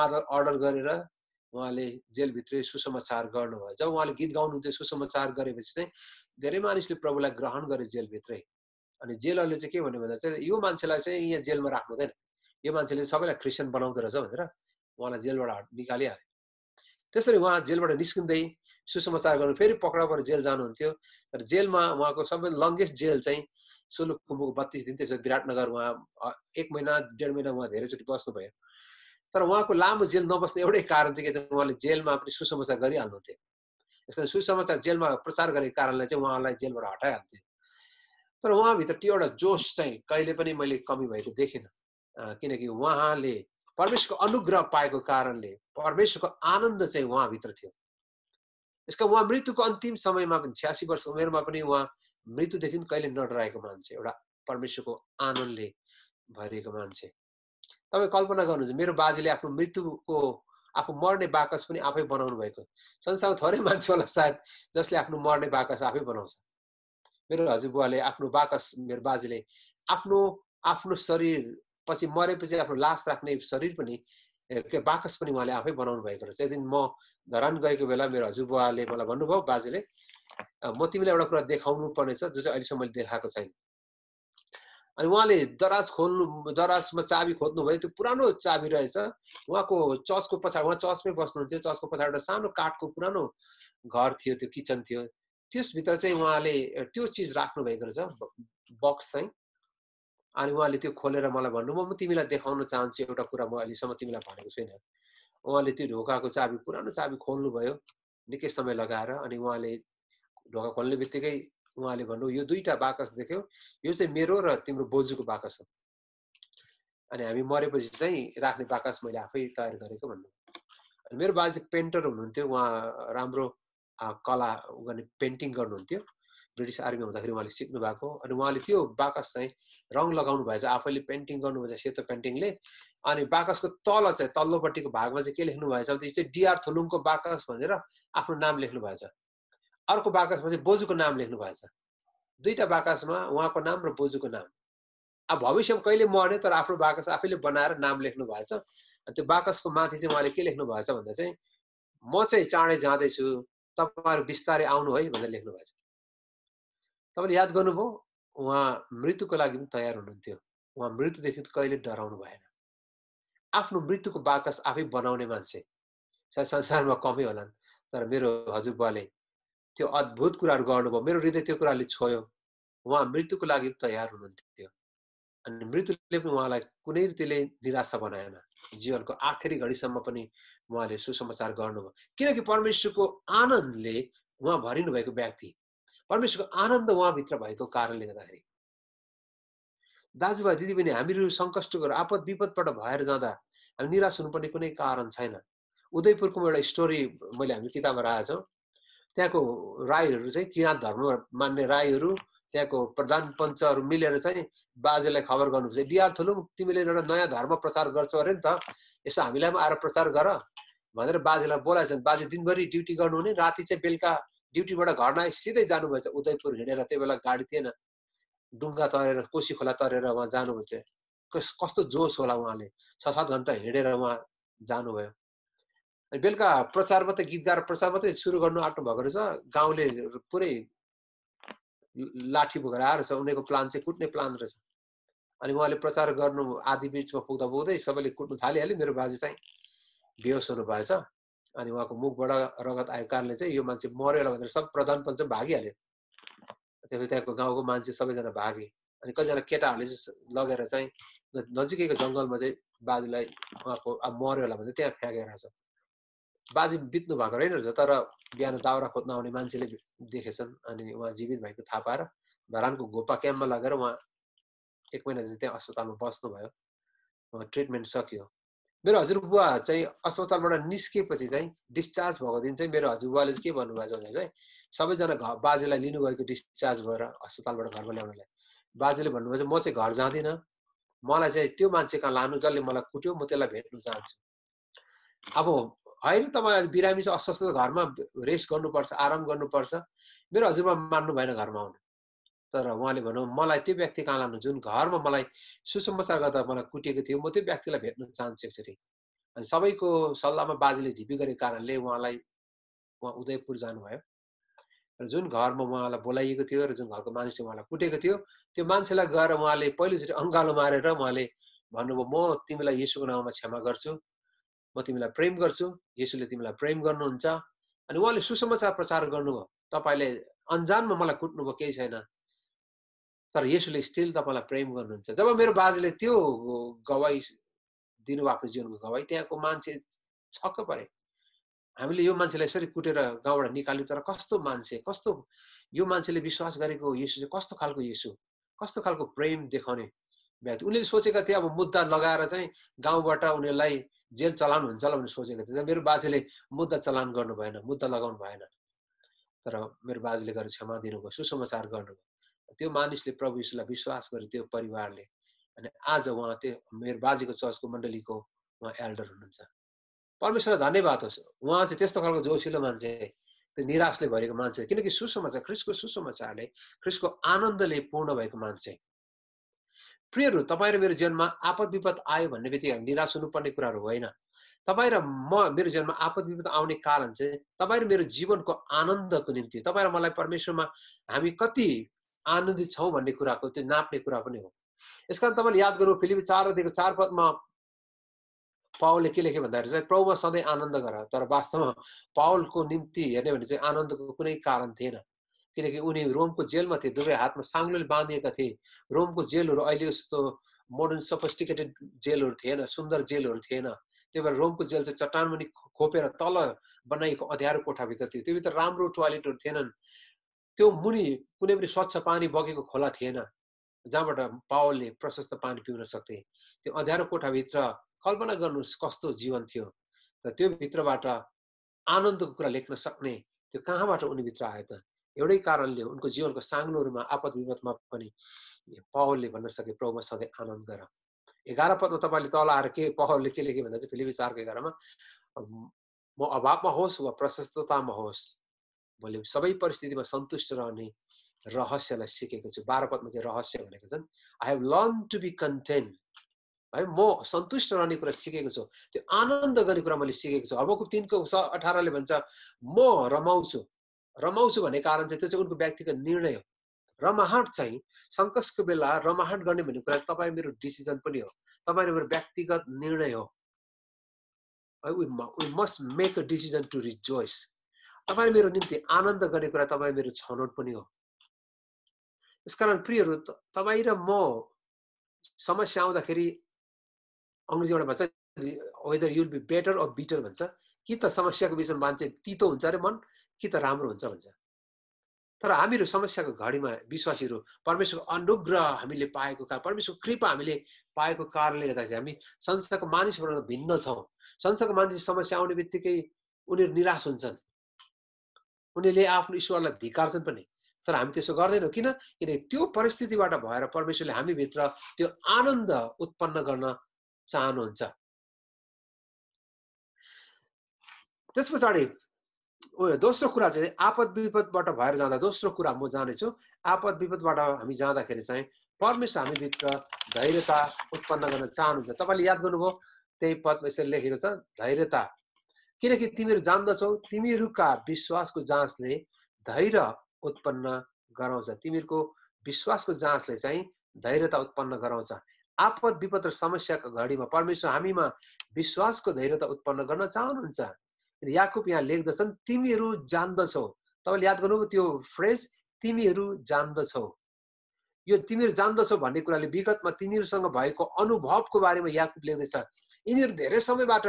मादल अर्डर गरेर उहाँले जेलभित्रै सुसमाचार गर्नुभयो जब उहाँले गीत गाउनुहुन्थ्यो सुसमाचार गरेपछि चाहिँ धेरै मानिसले प्रभुलाई ग्रहण गरे जेलभित्रै अनि जेलहरूले चाहिँ के भन्यो भन्दा चाहिँ यो मान्छेलाई चाहिँ यहाँ जेलमा राख्नु हुँदैन यो मान्छेले सबैलाई क्रिस्चियन बनाउँदो रहेछ भनेर उहाँलाई जेलबाट निकालिहाले त्यसरी उहाँ जेलबाट निस्किँदै सुसमाचार गर्नु फेरि पक्राउ परेर जेल जानुहुन्थ्यो तर जेलमा उहाँको सबै लङ्गेस्ट जेल चाहिँ सोलुखुम्बुको बत्तिस दिन त्यसो विराटनगर उहाँ एक महिना डेढ महिना उहाँ धेरैचोटि बस्नुभयो तर उहाँको लामो जेल नबस्ने एउटै कारण थियो कि उहाँले जेलमा पनि सुसमाचार गरिहाल्नुहुन्थ्यो त्यस कारण सुसमाचार जेलमा प्रचार गरेको कारणले चाहिँ उहाँलाई जेलबाट हटाइहाल्थ्यो तर उहाँभित्र त्यो एउटा जोस चाहिँ कहिले पनि मैले कमी भएको देखिनँ किनकि उहाँले परमेश्वरको अनुग्रह पाएको कारणले परमेश्वरको आनन्द चाहिँ उहाँभित्र थियो यसका उहाँ मृत्युको अन्तिम समयमा पनि छ्यासी वर्ष उमेरमा पनि उहाँ मृत्युदेखि कहिले नडराएको मान्छे एउटा परमेश्वरको आनन्दले भरिएको मान्छे तपाईँ कल्पना गर्नुहुन्छ मेरो बाजेले आफ्नो मृत्युको आफू मर्ने बाकस पनि आफै बनाउनु भएको संसारमा थोरै मान्छे होला सायद जसले आफ्नो मर्ने बाकस आफै बनाउँछ मेरो हजुरबुवाले आफ्नो बाकस मेरो बाजेले आफ्नो आफ्नो शरीर पछि मरेपछि आफ्नो लास राख्ने शरीर पनि के बाकस पनि उहाँले आफै बनाउनु भएको रहेछ एकदिन म धरान गएको बेला मेरो हजुरबुवाले मलाई भन्नुभयो बाजेले म तिमीलाई एउटा कुरा देखाउनु पर्नेछ जो चाहिँ अहिलेसम्म मैले देखाएको छैन अनि उहाँले दराज खोल्नु दराजमा चाबी खोज्नु खोज्नुभयो त्यो पुरानो चाबी रहेछ उहाँको चर्चको पछाडि उहाँ चर्चमै बस्नुहुन्थ्यो चर्चको पछाडि एउटा सानो काठको पुरानो घर थियो त्यो किचन थियो त्यसभित्र चाहिँ उहाँले त्यो चिज राख्नु भएको रहेछ बक्स चाहिँ अनि उहाँले त्यो खोलेर मलाई भन्नु म तिमीलाई देखाउन चाहन्छु एउटा कुरा म अहिलेसम्म तिमीलाई भनेको छुइनँ उहाँले त्यो ढोकाको चाबी पुरानो चाबी खोल्नुभयो निकै समय लगाएर अनि उहाँले ढोका खोल्ने बित्तिकै उहाँले भन्नु यो दुईवटा बाकस देख्यो यो चाहिँ मेरो र तिम्रो बोजूको बाकस हो अनि हामी मरेपछि चाहिँ राख्ने बाकस मैले आफै तयार गरेको भन्नु अनि मेरो बाजे पेन्टर हुनुहुन्थ्यो उहाँ राम्रो कला गर्ने पेन्टिङ गर्नुहुन्थ्यो ब्रिटिस आर्मी हुँदाखेरि उहाँले सिक्नु भएको अनि उहाँले त्यो बाकस चाहिँ रङ लगाउनु भएछ आफैले पेन्टिङ गर्नुभएछ सेतो पेन्टिङले अनि बाकसको तल चाहिँ तल्लोपट्टिको भागमा चाहिँ के लेख्नु भएछ भने चाहिँ डिआर थुलुङको बाकस भनेर आफ्नो नाम लेख्नु भएछ अर्को बाकसमा चाहिँ बोजूको नाम लेख्नु भएछ दुईवटा बाकसमा उहाँको नाम र बोजूको नाम अब भविष्यमा कहिले मर्ने तर आफ्नो बाकस आफैले बनाएर नाम लेख्नु भएछ त्यो बाकसको माथि चाहिँ उहाँले के लेख्नु भएछ भन्दा चाहिँ म चाहिँ चाँडै जाँदैछु तपाईँहरू बिस्तारै आउनु है भनेर लेख्नु भएछ तपाईँले याद गर्नुभयो उहाँ मृत्युको लागि पनि तयार हुनुहुन्थ्यो उहाँ मृत्युदेखि कहिले डराउनु भएन आफ्नो मृत्युको बाकस आफै बनाउने मान्छे सायद संसारमा कमै होलान् तर मेरो हजुरबाले त्यो अद्भुत कुराहरू गर्नुभयो मेरो हृदय त्यो कुराले छोयो उहाँ मृत्युको लागि तयार हुनुहुन्थ्यो अनि मृत्युले पनि उहाँलाई कुनै रीतिले निराशा बनाएन जीवनको आखिरी घडीसम्म पनि उहाँले सुसमाचार गर्नुभयो किनकि परमेश्वरको आनन्दले उहाँ भरिनु भएको व्यक्ति परमेश्वरको आनन्द उहाँभित्र भएको कारणले गर्दाखेरि दाजुभाइ दिदीबहिनी हामीहरू गरेर आपद विपदबाट भएर जाँदा हामी निराश हुनुपर्ने कुनै कारण छैन उदयपुरको एउटा स्टोरी मैले हामी किताबमा राखेको छौँ त्यहाँको राईहरू चाहिँ किराँत धर्म मान्ने राईहरू त्यहाँको प्रधान पञ्चहरू मिलेर चाहिँ बाजेलाई खबर गर्नुपर्छ डिआर थुलुङ तिमीले एउटा नयाँ धर्म प्रचार गर्छौ अरे नि त यसो हामीलाई पनि आएर प्रचार गर भनेर बाजेलाई बोलाएछन् बाजे दिनभरि ड्युटी गर्नुहुने राति चाहिँ बेलुका ड्युटीबाट घरमा सिधै जानुभएछ उदयपुर हिँडेर त्यो बेला गाडी थिएन डुङ्गा तरेर कोसी खोला तरेर उहाँ जानुहुन्थ्यो कस कस्तो जोस होला उहाँले छ सात घन्टा हिँडेर उहाँ जानुभयो अनि बेलुका प्रचार मात्रै गीत गाएर प्रचार मात्रै सुरु गर्नु आँट्नु भएको रहेछ गाउँले पुरै लाठी बोकेर आएर उनीहरूको प्लान चाहिँ कुट्ने प्लान रहेछ अनि उहाँले प्रचार गर्नु आधी बिचमा पुग्दा पुग्दै सबैले कुट्नु थालिहाल्यो मेरो बाजे चाहिँ बेहोस हुनुभएछ अनि उहाँको मुखबाट रगत आएको कारणले चाहिँ यो मान्छे मऱ्यो होला भनेर सब प्रधान चाहिँ भागिहाल्यो त्यसपछि त्यहाँको गाउँको मान्छे सबैजना भागे अनि कतिजना केटाहरूले चाहिँ लगेर चाहिँ नजिकैको जङ्गलमा चाहिँ बाजेलाई उहाँको अब मर्यो होला भने त्यहाँ फ्याँकेर छ बाजे बित्नु भएको रहेन रहेछ तर बिहान दाउरा खोज्न आउने मान्छेले देखेछन् अनि उहाँ जीवित भएको थाहा पाएर धरानको घोपा क्याम्पमा लगेर उहाँ एक महिना चाहिँ त्यहाँ अस्पतालमा बस्नुभयो उहाँ ट्रिटमेन्ट सकियो मेरो हजुरबुवा चाहिँ अस्पतालबाट निस्केपछि चाहिँ डिस्चार्ज भएको दिन चाहिँ मेरो हजुरबुवाले के भन्नुभएको छ भने चाहिँ सबैजना घर बाजेलाई लिनुभएको डिस्चार्ज भएर अस्पतालबाट घरमा ल्याउनलाई बाजेले भन्नुभयो म चाहिँ घर जाँदिनँ मलाई चाहिँ त्यो मान्छे कहाँ लानु जसले मलाई कुट्यो म त्यसलाई भेट्नु चाहन्छु अब होइन तपाईँ बिरामी चाहिँ अस्वस्थ घरमा रेस्ट गर्नुपर्छ आराम गर्नुपर्छ मेरो हजुरबा मान्नु भएन घरमा आउनु तर उहाँले भनौँ मलाई त्यो व्यक्ति कहाँ लानु जुन घरमा मलाई सुसमाचार गर्दा मलाई कुटिएको थियो म त्यो व्यक्तिलाई भेट्न चाहन्छु एकचोटि अनि सबैको सल्लाहमा बाजेले ढिपी गरेको कारणले उहाँलाई उहाँ उदयपुर जानुभयो र जुन घरमा उहाँलाई बोलाइएको थियो र जुन घरको मानिसले उहाँलाई कुटेको थियो त्यो मान्छेलाई गएर उहाँले पहिलोचोटि अङ्गालो मारेर उहाँले भन्नुभयो म तिमीलाई यसुको नाउँमा क्षमा गर्छु म तिमीलाई प्रेम गर्छु यसुले तिमीलाई प्रेम गर्नुहुन्छ अनि उहाँले सुसमाचार प्रचार गर्नुभयो तपाईँले अन्जानमा मलाई कुट्नुभयो केही छैन तर यसोले स्टिल तपाईँलाई प्रेम गर्नुहुन्छ जब मेरो बाजेले त्यो गवाई दिनुभएको आफ्नो जीवनको गवाई त्यहाँको मान्छे छक्क परे हामीले यो मान्छेलाई यसरी कुटेर गाउँबाट निकाल्यो तर कस्तो मान्छे कस्तो यो मान्छेले विश्वास गरेको यसु चाहिँ कस्तो खालको यसु कस्तो खालको प्रेम देखाउने व्यक्ति उनीहरूले सोचेका थिए अब मुद्दा लगाएर चाहिँ गाउँबाट उनीहरूलाई जेल चलाउनु हुन्छ होला भनेर सोचेको थियो मेरो बाजेले मुद्दा चलान गर्नु भएन मुद्दा लगाउनु भएन तर मेरो बाजेले गरेर क्षमा दिनुभयो सुसमाचार गर्नुभयो त्यो मानिसले प्रभु यीशुलाई विश्वास गरे त्यो परिवारले अनि आज उहाँ त्यो मेरो बाजेको चर्चको मण्डलीको उहाँ एल्डर हुनुहुन्छ परमेश्वरलाई धन्यवाद होस् उहाँ चाहिँ त्यस्तो खालको जोसिलो मान्छे त्यो निराशले भरेको मान्छे किनकि सुसमाचार ख्रिसको सुसमाचारले ख्रिसको आनन्दले पूर्ण भएको मान्छे प्रियहरू तपाईँ र मेरो जीवनमा आपद विपद आयो भन्ने बित्तिकै निराश हुनुपर्ने कुराहरू होइन तपाईँ र म मेरो जीवनमा आपद विपद आउने कारण चाहिँ तपाईँ र मेरो जीवनको आनन्दको निम्ति तपाईँ र मलाई परमेश्वरमा हामी कति आनन्दित छौँ भन्ने कुराको त्यो नाप्ने कुरा पनि हो यस कारण तपाईँले याद गर्नु फिलिप चार दिएको चार पदमा पावलले के लेखे भन्दाखेरि चाहिँ प्रभुमा सधैँ आनन्द गर तर वास्तवमा पावलको निम्ति हेर्ने भने चाहिँ आनन्दको कुनै कारण थिएन किनकि उनी रोमको जेलमा थिए दुवै हातमा साङ्लोले बाँधिएका थिए रोमको जेलहरू अहिले जस्तो मोडर्न सोफिस्टिकेटेड जेलहरू थिएन सुन्दर जेलहरू थिएन त्यही भएर रोमको जेल चाहिँ चट्टान पनि खोपेर तल बनाइएको अँध्यारो कोठाभित्र थियो त्यो भित्र राम्रो टोयलेटहरू थिएनन् त्यो मुनि कुनै पनि स्वच्छ पानी बगेको खोला थिएन जहाँबाट पावलले प्रशस्त पानी पिउन सक्थे त्यो अँध्यारो कोठाभित्र कल्पना गर्नुहोस् कस्तो जीवन थियो र त्यो भित्रबाट आनन्दको कुरा लेख्न सक्ने त्यो कहाँबाट उनीभित्र आयो त एउटै कारणले उनको जीवनको साङ्लोहरूमा आपद विपदमा पनि पावलले भन्न सके प्रभुमा सधैँ आनन्द गर एघार पदमा तपाईँले तल आएर के पावलले के लेखे भन्दा चाहिँ फिलिपी चारको एघारमा म अभावमा होस् वा प्रशस्ततामा होस् मैले सबै परिस्थितिमा सन्तुष्ट रहने रहस्यलाई सिकेको छु बाह्र पदमा चाहिँ रहस्य भनेको छन् I have learn to be content है म सन्तुष्ट रहने कुरा सिकेको छु त्यो आनन्द गर्ने कुरा मैले सिकेको छु अर्को तिनको स अठारले भन्छ म रमाउँछु रमाउँछु भन्ने कारण चाहिँ त्यो चाहिँ उनको व्यक्तिगत निर्णय हो रमाहाट चाहिँ सङ्कसको बेला रमाहाट गर्ने भन्ने कुरा तपाईँ मेरो डिसिजन पनि हो तपाईँले मेरो व्यक्तिगत निर्णय हो है we must make a decision to rejoice तपाईँ मेरो निम्ति आनन्द गर्ने कुरा तपाईँ मेरो छनौट पनि हो यसकारण प्रियहरू तपाईँ र म समस्या आउँदाखेरि अङ्ग्रेजीबाट भन्छ whether you'll be better of bitter भन्छ कि त समस्याको विषयमा मान्छे तितो हुन्छ अरे मन कि त राम्रो हुन्छ भन्छ तर हामीहरू समस्याको घडीमा विश्वासीहरू परमेश्वरको अनुग्रह हामीले पाएको कारण परमेश्वरको कृपा हामीले पाएको कारणले गर्दाखेरि हामी संसारको मानिसबाट भिन्न छौँ संसारको मानिस समस्या आउने बित्तिकै उनीहरू निराश हुन्छन् उनीहरूले आफ्नो ईश्वरलाई धिकार्छन् पनि तर हामी त्यसो गर्दैनौँ किन किनकि त्यो परिस्थितिबाट भएर परमेश्वरले हामीभित्र त्यो आनन्द उत्पन्न गर्न चाहनुहुन्छ त्यस पछाडि दोस्रो कुरा चाहिँ आपद विपदबाट भएर जाँदा दोस्रो कुरा म जानेछु आपद विपदबाट हामी जाँदाखेरि चाहिँ परमेश्वर हामीभित्र धैर्यता उत्पन्न गर्न चाहनुहुन्छ तपाईँले याद गर्नुभयो त्यही पद यसरी लेखेको छ धैर्यता किनकि तिमीहरू जान्दछौ तिमीहरूका विश्वासको जाँचले धैर्य उत्पन्न गराउँछ तिमीहरूको विश्वासको जाँचले चाहिँ धैर्यता उत्पन्न गराउँछ आपद विपद र समस्याको घडीमा परमेश्वर हामीमा विश्वासको धैर्यता उत्पन्न गर्न चाहनुहुन्छ याकुब यहाँ लेख्दछन् तिमीहरू जान्दछौ तपाईँले याद गर्नुभयो त्यो फ्रेज तिमीहरू जान्दछौ यो तिमीहरू जान्दछौ भन्ने कुराले विगतमा तिनीहरूसँग भएको अनुभवको बारेमा याकुब लेख्दैछ यिनीहरू धेरै समयबाट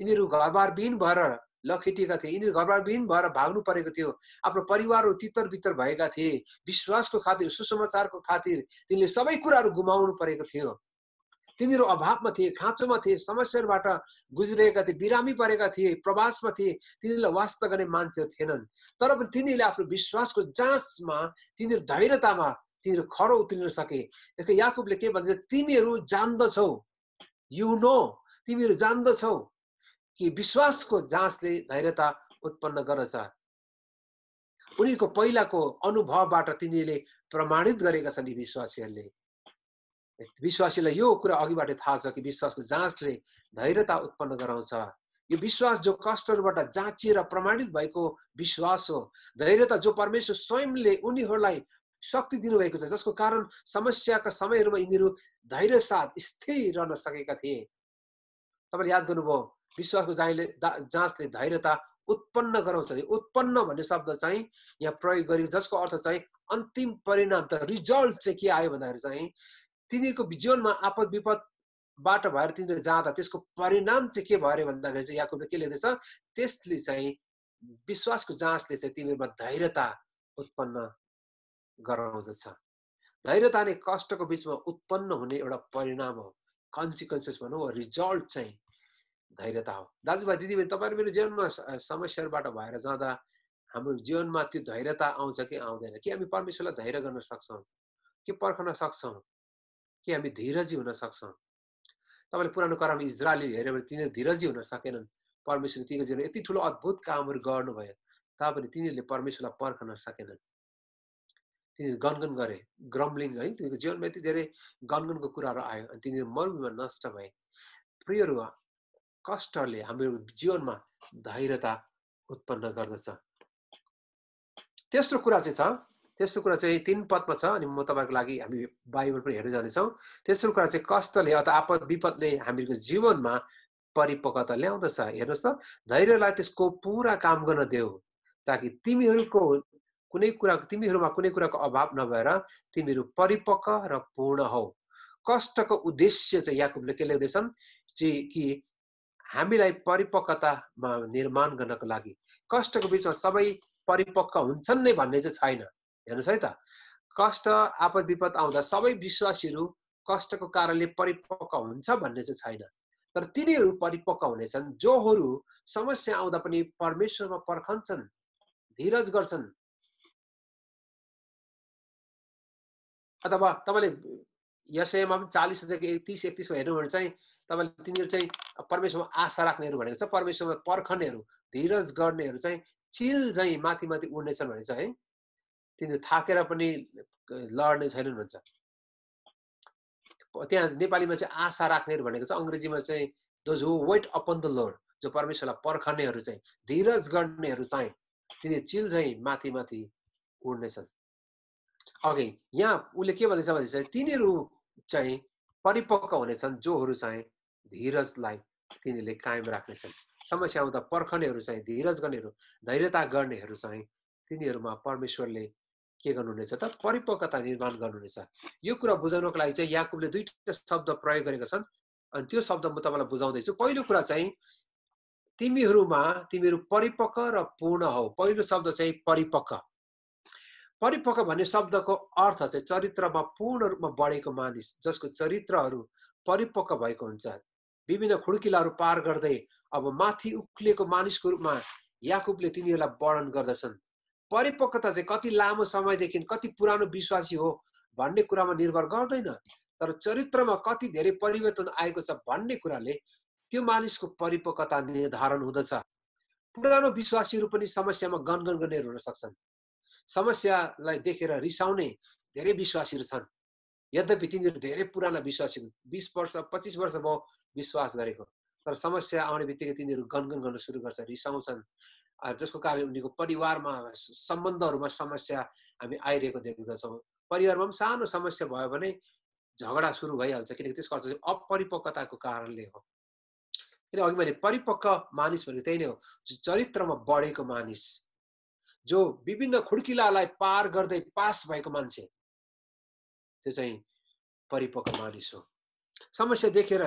यिनीहरू घरबार विहीन भएर लखेटिएका थिए यिनीहरू घरबार विहीन भएर भाग्नु परेको थियो आफ्नो परिवारहरू तितर बितर भएका थिए विश्वासको खातिर सुसमाचारको खातिर तिनले सबै कुराहरू गुमाउनु परेको थियो तिनीहरू अभावमा थिए खाँचोमा थिए समस्याहरूबाट गुज्रिएका थिए बिरामी परेका थिए प्रवासमा थिए तिनीहरूलाई वास्तव गर्ने मान्छेहरू थिएनन् तर पनि तिनीहरूले आफ्नो विश्वासको जाँचमा तिनीहरू धैर्यतामा तिनीहरू खरो उत्रिन सके यसको याकुबले के भन्छ तिमीहरू जान्दछौ यु नो तिमीहरू जान्दछौ कि विश्वासको जाँचले धैर्यता उत्पन्न गर्दछ उनीहरूको पहिलाको अनुभवबाट तिनीहरूले प्रमाणित गरेका छन् यी विश्वासीहरूले विश्वासीलाई यो कुरा अघिबाट थाहा छ कि विश्वासको जाँचले धैर्यता उत्पन्न गराउँछ यो विश्वास जो कष्टहरूबाट जाँचिएर प्रमाणित भएको विश्वास हो धैर्यता जो परमेश्वर स्वयंले उनीहरूलाई शक्ति दिनुभएको छ जसको कारण समस्याका समयहरूमा यिनीहरू धैर्य साथ स्थिर रहन सकेका थिए तपाईँले याद गर्नुभयो विश्वासको जाँचले जाँचले धैर्यता उत्पन्न गराउँछ उत्पन्न भन्ने शब्द चाहिँ यहाँ प्रयोग गरियो जसको अर्थ चाहिँ अन्तिम परिणाम त रिजल्ट चाहिँ के आयो भन्दाखेरि चाहिँ तिनीहरूको जीवनमा आपद विपदबाट भएर तिनीहरू जाँदा त्यसको परिणाम चाहिँ के भयो अरे भन्दाखेरि चाहिँ यहाँको के लेख्दैछ त्यसले चाहिँ विश्वासको जाँचले चाहिँ तिमीहरूमा धैर्यता उत्पन्न गराउँदछ धैर्यता नै कष्टको बिचमा उत्पन्न हुने एउटा परिणाम हो कन्सिक्वेन्सेस भनौँ रिजल्ट चाहिँ धैर्यता हो दाजुभाइ दिदीबहिनी तपाईँ मेरो जीवनमा समस्याहरूबाट भएर जाँदा हाम्रो जीवनमा त्यो धैर्यता आउँछ कि आउँदैन कि हामी परमेश्वरलाई धैर्य गर्न सक्छौँ के पर्खन सक्छौँ कि हामी धीरजी हुन सक्छौँ तपाईँले पुरानो करामा इजरायली हेऱ्यो भने तिनीहरू धीरजी हुन सकेनन् परमेश्वरले तिनीहरूको जीवन यति ठुलो अद्भुत कामहरू गर्नुभयो तापनि तिनीहरूले परमेश्वरलाई पर्खन सकेनन् तिनीहरू गनगन गरे ग्रम्लिङ है तिनीहरूको जीवनमा यति धेरै गनगनको कुराहरू आयो अनि तिनीहरू मरुभूमिमा नष्ट भए प्रियहरू कष्टले हाम्रो जीवनमा धैर्यता उत्पन्न गर्दछ तेस्रो कुरा चाहिँ छ तेस्रो कुरा चाहिँ तिन पदमा छ अनि म तपाईँहरूको लागि हामी बाइबल पनि हेर्दै जानेछौँ तेस्रो कुरा चाहिँ कष्टले अथवा आपद विपदले हामीहरूको जीवनमा परिपक्वता ल्याउँदछ हेर्नुहोस् त धैर्यलाई त्यसको पुरा काम गर्न देऊ ताकि तिमीहरूको कुनै कुरा तिमीहरूमा कुनै कुराको अभाव नभएर तिमीहरू परिपक्व र पूर्ण हौ कष्टको उद्देश्य चाहिँ याकुबले के लेख्दैछन् कि हामीलाई परिपक्वतामा निर्माण गर्नको लागि कष्टको बिचमा सबै परिपक्व हुन्छन् नै भन्ने चाहिँ छैन हेर्नुहोस् है त कष्ट आपद विपद आउँदा सबै विश्वासीहरू कष्टको कारणले परिपक्व हुन्छ भन्ने चाहिँ छैन तर तिनीहरू परिपक्व हुनेछन् जोहरू समस्या आउँदा पनि परमेश्वरमा पर्खन्छन् धीरज गर्छन् अथवा तपाईँले यसैमा पनि चालिसदेखि तिस एकतिसमा हेर्नुभयो भने चाहिँ तपाईँले तिनीहरू चाहिँ परमेश्वरमा आशा राख्नेहरू भनेको छ परमेश्वरमा पर्खनेहरू धीरज गर्नेहरू चाहिँ चिल चाहिँ माथि माथि उड्नेछन् भने चाहिँ है तिनीहरू थाकेर पनि लड्ने छैनन् भन्छ त्यहाँ नेपालीमा चाहिँ आशा राख्नेहरू भनेको छ अङ्ग्रेजीमा चाहिँ those who wait upon the lord जो परमेश्वरलाई पर्खनेहरू चाहिँ धीरज गर्नेहरू चाहिँ तिनीहरू चिल चाहिँ माथि माथि उड्नेछन् अघि यहाँ उसले के भन्दैछ भने चाहिँ तिनीहरू चाहिँ परिपक्व हुनेछन् जोहरू चाहिँ धीरजलाई तिनीहरूले कायम राख्नेछन् समस्या आउँदा पर्खनेहरू चाहिँ धीरज गर्नेहरू धैर्यता गर्नेहरू चाहिँ तिनीहरूमा परमेश्वरले के गर्नुहुनेछ त परिपक्वता निर्माण गर्नुहुनेछ यो कुरा बुझाउनको लागि चाहिँ याकुबले दुईटा शब्द प्रयोग गरेका छन् अनि त्यो शब्द म तपाईँलाई बुझाउँदैछु पहिलो कुरा चाहिँ तिमीहरूमा तिमीहरू परिपक्व र पूर्ण हौ पहिलो शब्द चाहिँ परिपक्व परिपक्व भन्ने शब्दको अर्थ चाहिँ चरित्रमा पूर्ण रूपमा बढेको मानिस जसको चरित्रहरू परिपक्व भएको हुन्छ विभिन्न खुड्किलाहरू पार गर्दै अब माथि उक्लिएको मानिसको रूपमा याकुबले तिनीहरूलाई वर्णन गर्दछन् परिपक्वता चाहिँ कति लामो समयदेखि कति पुरानो विश्वासी हो भन्ने कुरामा निर्भर गर्दैन तर चरित्रमा कति धेरै परिवर्तन आएको छ भन्ने कुराले त्यो मानिसको परिपक्वता निर्धारण हुँदछ पुरानो विश्वासीहरू पनि समस्यामा गनगन गर्नेहरू हुन सक्छन् समस्यालाई देखेर रिसाउने धेरै विश्वासीहरू छन् यद्यपि तिनीहरू धेरै पुराना विश्वासी बिस वर्ष पच्चिस वर्ष भयो विश्वास गरेको तर समस्या आउने बित्तिकै तिनीहरू गनगन गर्न सुरु गर्छ रिसाउँछन् जसको कारण उनीहरूको परिवारमा सम्बन्धहरूमा समस्या हामी आइरहेको देख्दछौँ परिवारमा पनि सानो समस्या भयो भने झगडा सुरु भइहाल्छ किनकि त्यसको अर्थ चाहिँ अपरिपक्वताको कारणले हो किन अघि मैले परिपक्व मानिस भनेको त्यही नै हो चरित्रमा बढेको मानिस जो विभिन्न खुड्किलालाई पार गर्दै पास भएको मान्छे त्यो चाहिँ परिपक्व मानिस हो समस्या देखेर